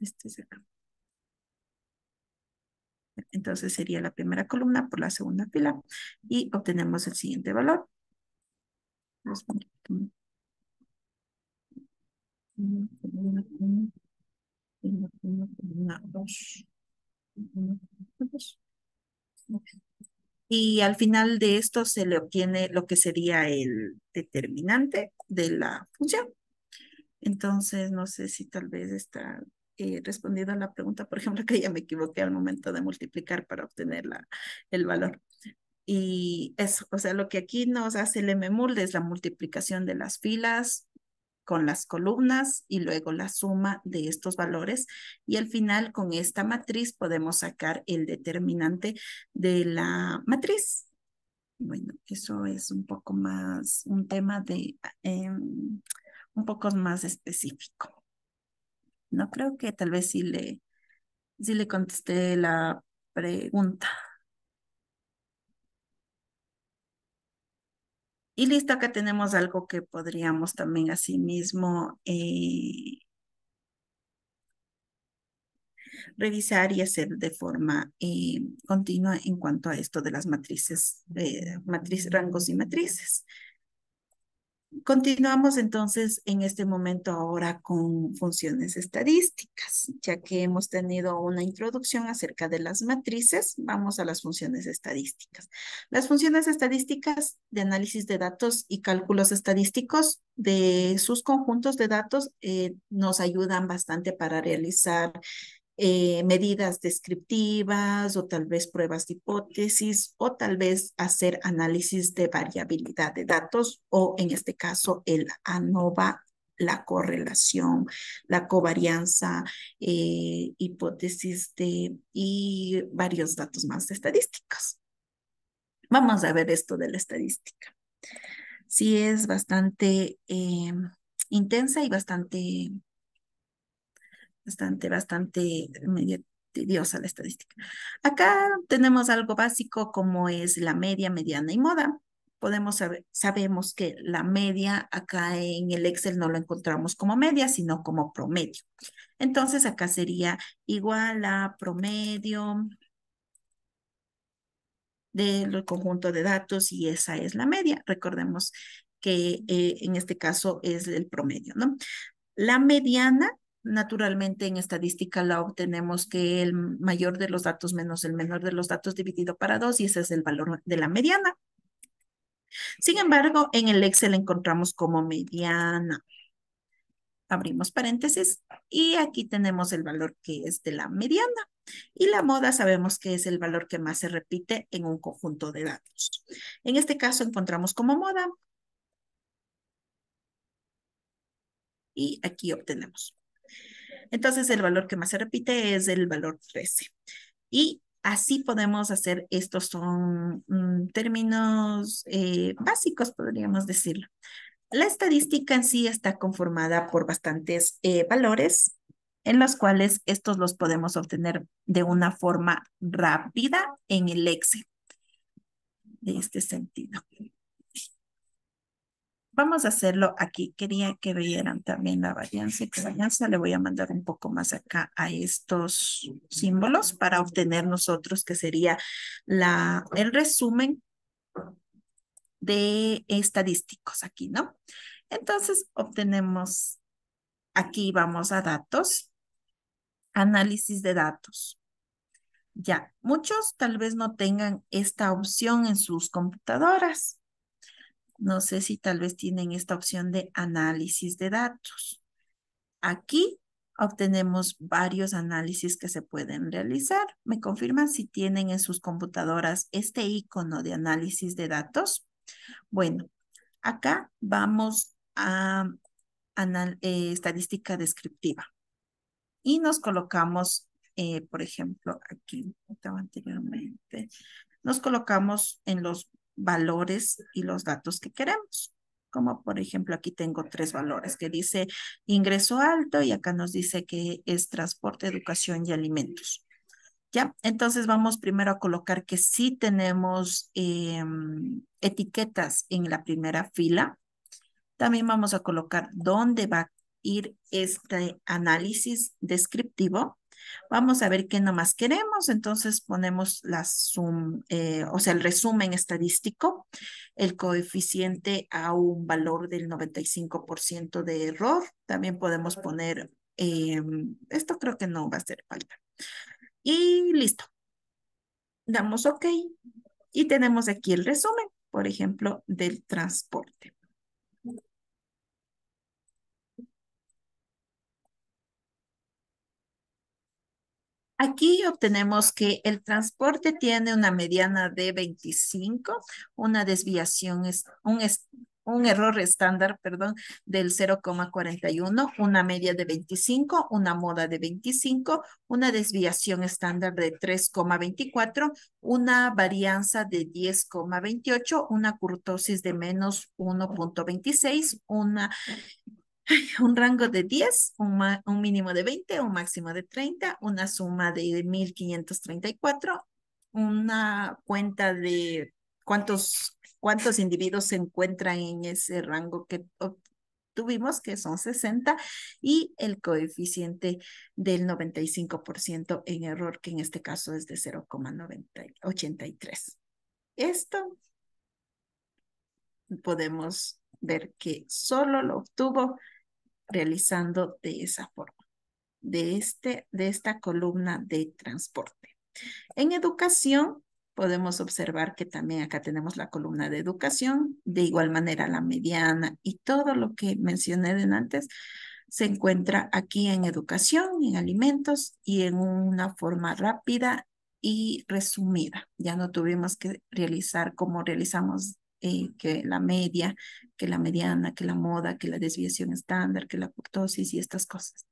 Este es acá. Entonces sería la primera columna por la segunda fila y obtenemos el siguiente valor y al final de esto se le obtiene lo que sería el determinante de la función. Entonces, no sé si tal vez está eh, respondido a la pregunta, por ejemplo, (laughs) que ya me equivoqué al momento de multiplicar para obtener la, el valor. Y eso, o sea, lo que aquí nos hace el MMUL es la multiplicación de las filas con las columnas y luego la suma de estos valores y al final con esta matriz podemos sacar el determinante de la matriz. Bueno, eso es un poco más, un tema de, em, un poco más específico. No creo que tal vez sí le, sí le contesté la pregunta. Y listo, acá tenemos algo que podríamos también asimismo eh, revisar y hacer de forma eh, continua en cuanto a esto de las matrices, de matriz, rangos y matrices. Continuamos entonces en este momento ahora con funciones estadísticas, ya que hemos tenido una introducción acerca de las matrices, vamos a las funciones estadísticas. Las funciones estadísticas de análisis de datos y cálculos estadísticos de sus conjuntos de datos eh, nos ayudan bastante para realizar eh, medidas descriptivas o tal vez pruebas de hipótesis o tal vez hacer análisis de variabilidad de datos o en este caso el ANOVA la correlación, la covarianza, eh, hipótesis de, y varios datos más estadísticos. Vamos a ver esto de la estadística. Sí es bastante eh, intensa y bastante bastante, bastante tediosa la estadística. Acá tenemos algo básico como es la media, mediana y moda. Podemos saber, sabemos que la media acá en el Excel no lo encontramos como media, sino como promedio. Entonces acá sería igual a promedio del conjunto de datos y esa es la media. Recordemos que eh, en este caso es el promedio, ¿no? La mediana Naturalmente en estadística la obtenemos que el mayor de los datos menos el menor de los datos dividido para dos, y ese es el valor de la mediana. Sin embargo, en el Excel encontramos como mediana. Abrimos paréntesis y aquí tenemos el valor que es de la mediana. Y la moda sabemos que es el valor que más se repite en un conjunto de datos. En este caso encontramos como moda. Y aquí obtenemos. Entonces el valor que más se repite es el valor 13. Y así podemos hacer, estos son mm, términos eh, básicos, podríamos decirlo. La estadística en sí está conformada por bastantes eh, valores en los cuales estos los podemos obtener de una forma rápida en el Excel, de este sentido. Vamos a hacerlo aquí. Quería que vieran también la varianza, Varianza. Le voy a mandar un poco más acá a estos símbolos para obtener nosotros que sería la, el resumen de estadísticos aquí, ¿no? Entonces obtenemos, aquí vamos a datos, análisis de datos. Ya, muchos tal vez no tengan esta opción en sus computadoras. No sé si tal vez tienen esta opción de análisis de datos. Aquí obtenemos varios análisis que se pueden realizar. ¿Me confirman si tienen en sus computadoras este icono de análisis de datos? Bueno, acá vamos a eh, estadística descriptiva y nos colocamos, eh, por ejemplo, aquí, anteriormente, nos colocamos en los valores y los datos que queremos. Como por ejemplo, aquí tengo tres valores que dice ingreso alto y acá nos dice que es transporte, educación y alimentos. ¿Ya? Entonces vamos primero a colocar que sí tenemos em, etiquetas en la primera fila. También vamos a colocar dónde va a ir este análisis descriptivo. Vamos a ver qué nomás queremos. Entonces ponemos la eh, o sea, el resumen estadístico, el coeficiente a un valor del 95% de error. También podemos poner, em, esto creo que no va a hacer falta. Y listo. Damos OK. Y tenemos aquí el resumen, por ejemplo, del transporte. Aquí obtenemos que el transporte tiene una mediana de 25, una desviación, es, un, un error estándar, perdón, del 0,41, una media de 25, una moda de 25, una desviación estándar de 3,24, una varianza de 10,28, una curtosis de menos 1.26, una (laughs) un rango de 10, un, mínimo de 20, un máximo de 30, una suma de 1534, una cuenta de cuántos, cuántos individuos se encuentran en ese rango que obtuvimos, que son 60, y el coeficiente del 95% en error, que en este caso es de 0,83. Esto podemos ver que solo lo obtuvo realizando de esa forma, de, este, de esta columna de transporte. En educación podemos observar que también acá tenemos la columna de educación, de igual manera la mediana y todo lo que mencioné de antes se encuentra aquí en educación, en alimentos y en una forma rápida y resumida. Ya no tuvimos que realizar como realizamos eh, que la media, que la mediana, que la moda, que la desviación estándar, que la apoptosis y estas cosas.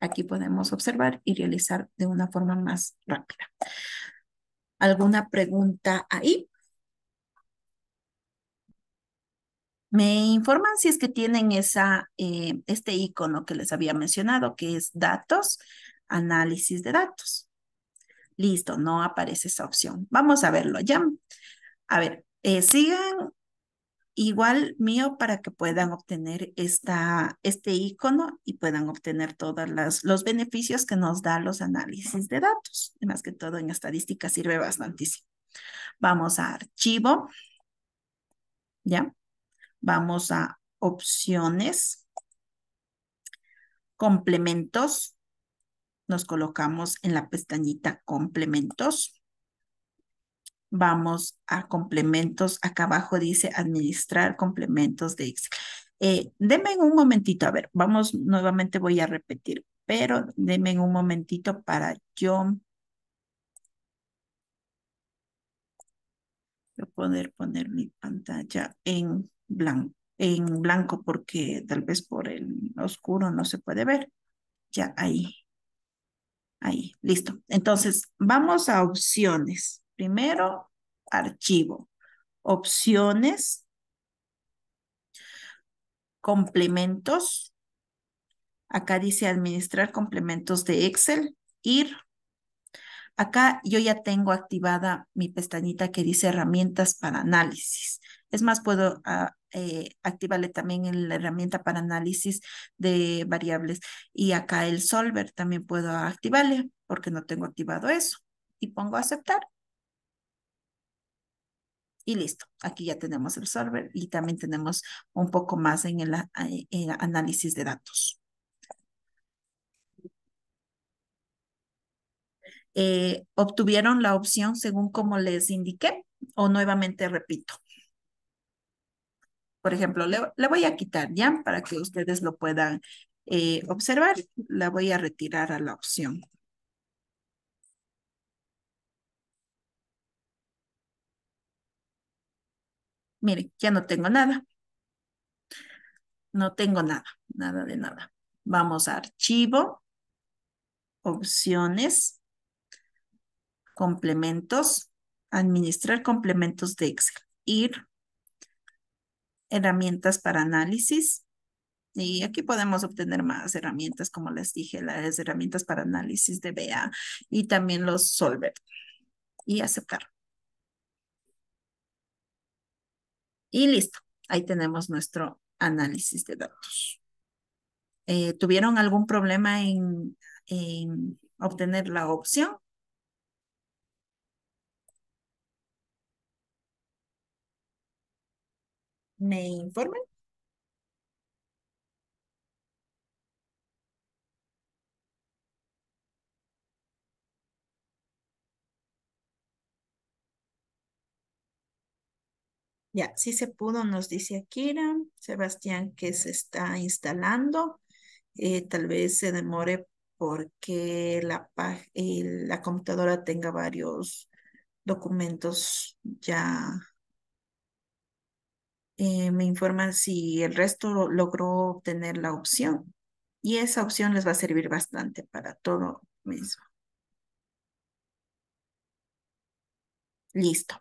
Aquí podemos observar y realizar de una forma más rápida. ¿Alguna pregunta ahí? Me informan si es que tienen esa, eh, este icono que les había mencionado, que es datos, análisis de datos. Listo, no aparece esa opción. Vamos a verlo ya. A ver, eh, sigan igual mío para que puedan obtener esta, este icono y puedan obtener todos los beneficios que nos da los análisis de datos. más que todo en estadística sirve bastantísimo. Vamos a archivo, ¿ya? Vamos a opciones, complementos, nos colocamos en la pestañita complementos vamos a complementos. Acá abajo dice administrar complementos de Excel. Eh, Deme un momentito, a ver, vamos, nuevamente voy a repetir, pero denme un momentito para yo, yo poder poner mi pantalla en blanco, en blanco porque tal vez por el oscuro no se puede ver. Ya ahí, ahí, listo. Entonces, vamos a opciones. Primero, archivo. Opciones. Complementos. Acá dice administrar complementos de Excel. Ir. Acá yo ya tengo activada mi pestañita que dice herramientas para análisis. Es más, puedo ah, eh, activarle también la herramienta para análisis de variables. Y acá el solver también puedo activarle porque no tengo activado eso. Y pongo aceptar y listo. Aquí ya tenemos el server y también tenemos un poco más en el, eh, análisis de datos. Eh, obtuvieron la opción según como les indiqué o nuevamente repito. Por ejemplo, le, voy a quitar ya para que ustedes lo puedan eh, observar. La voy a retirar a la opción. Mire, ya no tengo nada. No tengo nada, nada de nada. Vamos a archivo, opciones, complementos, administrar complementos de Excel, ir, herramientas para análisis. Y aquí podemos obtener más herramientas, como les dije, las herramientas para análisis de BA y también los solver. Y aceptar. Y listo, ahí tenemos nuestro análisis de datos. Eh, ¿Tuvieron algún problema en, en obtener la opción? ¿Me informan? Ya, sí se pudo, nos dice Akira. Sebastián que se está instalando. Eh, tal vez se demore porque la, la computadora tenga varios documentos ya. Eh, me informan si el resto logró obtener la opción. Y esa opción les va a servir bastante para todo mismo. Listo.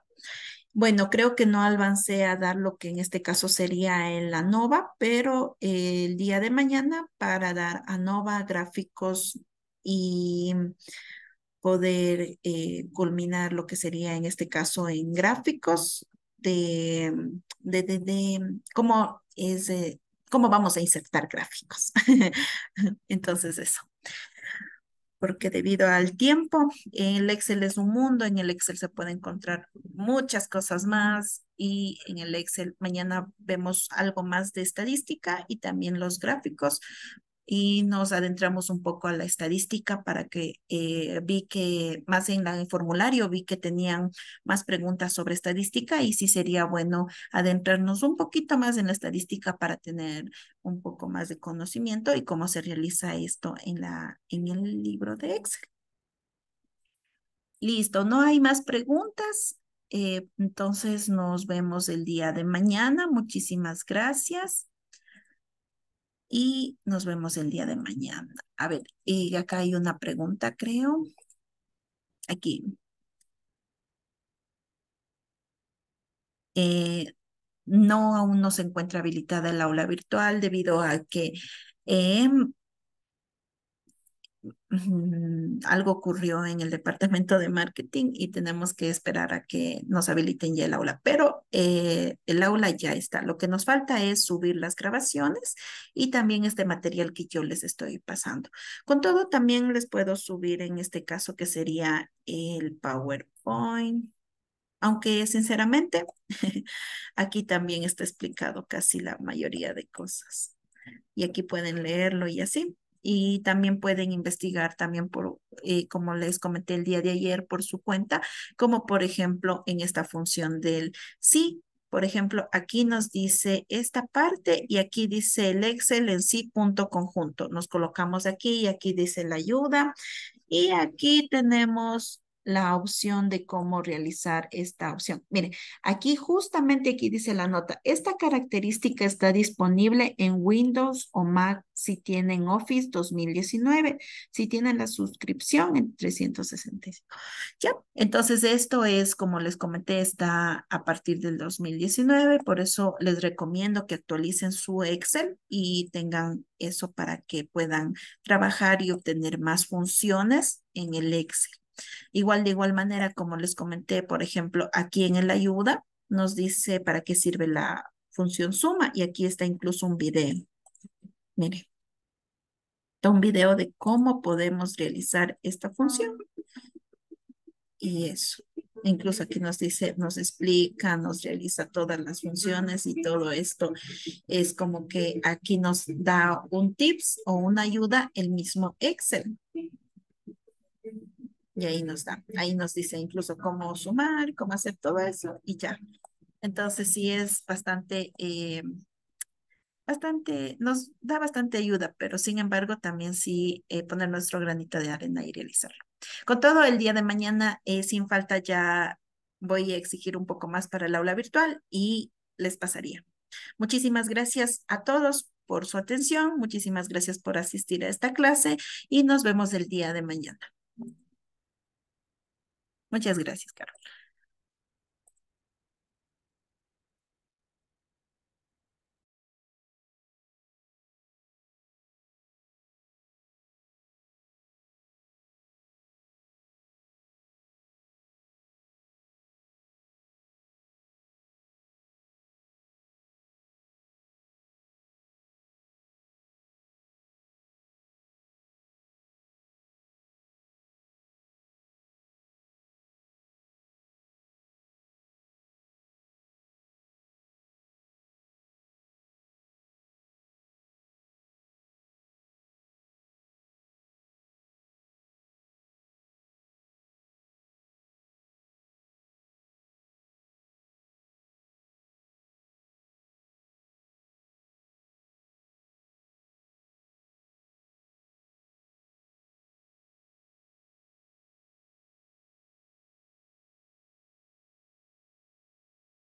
Bueno, creo que no avancé a dar lo que en este caso sería en la NOVA, pero el día de mañana para dar a NOVA gráficos y poder eh, culminar lo que sería en este caso en gráficos de, de, de, cómo es, eh, cómo vamos a insertar gráficos. (laughs) Entonces eso porque debido al tiempo, el Excel es un mundo, en el Excel se puede encontrar muchas cosas más y en el Excel mañana vemos algo más de estadística y también los gráficos, y nos adentramos un poco a la estadística para que eh, vi que más en el formulario vi que tenían más preguntas sobre estadística y si sería bueno adentrarnos un poquito más en la estadística para tener un poco más de conocimiento y cómo se realiza esto en, la, en el libro de Excel. Listo, no hay más preguntas. Eh, entonces nos vemos el día de mañana. Muchísimas gracias y nos vemos el día de mañana. A ver, y acá hay una pregunta, creo. Aquí. Eh, no aún no se encuentra habilitada el aula virtual debido a que eh, algo ocurrió en el departamento de marketing y tenemos que esperar a que nos habiliten ya el aula. Pero eh, el aula ya está. Lo que nos falta es subir las grabaciones y también este material que yo les estoy pasando. Con todo, también les puedo subir en este caso que sería el PowerPoint. Aunque sinceramente, (laughs) aquí también está explicado casi la mayoría de cosas. Y aquí pueden leerlo y así y también pueden investigar también por, eh, como les comenté el día de ayer, por su cuenta, como por ejemplo en esta función del sí. Por ejemplo, aquí nos dice esta parte y aquí dice el Excel en sí punto conjunto. Nos colocamos aquí y aquí dice la ayuda y aquí tenemos la opción de cómo realizar esta opción. Mire, aquí justamente aquí dice la nota, esta característica está disponible en Windows o Mac si tienen Office 2019, si tienen la suscripción en 365. Ya, entonces esto es, como les comenté, está a partir del 2019, por eso les recomiendo que actualicen su Excel y tengan eso para que puedan trabajar y obtener más funciones en el Excel. Igual de igual manera, como les comenté, por ejemplo, aquí en el ayuda nos dice para qué sirve la función suma y aquí está incluso un video. Mire, un video de cómo podemos realizar esta función. Y eso. Incluso aquí nos dice, nos explica, nos realiza todas las funciones y todo esto es como que aquí nos da un tips o una ayuda el mismo Excel. Y ahí nos da, ahí nos dice incluso cómo sumar, cómo hacer todo eso y ya. Entonces sí es bastante, eh, bastante, nos da bastante ayuda, pero sin embargo también sí eh, poner nuestro granito de arena y realizarlo. Con todo, el día de mañana eh, sin falta ya voy a exigir un poco más para el aula virtual y les pasaría. Muchísimas gracias a todos por su atención, muchísimas gracias por asistir a esta clase y nos vemos el día de mañana. Muchas gracias, Carol.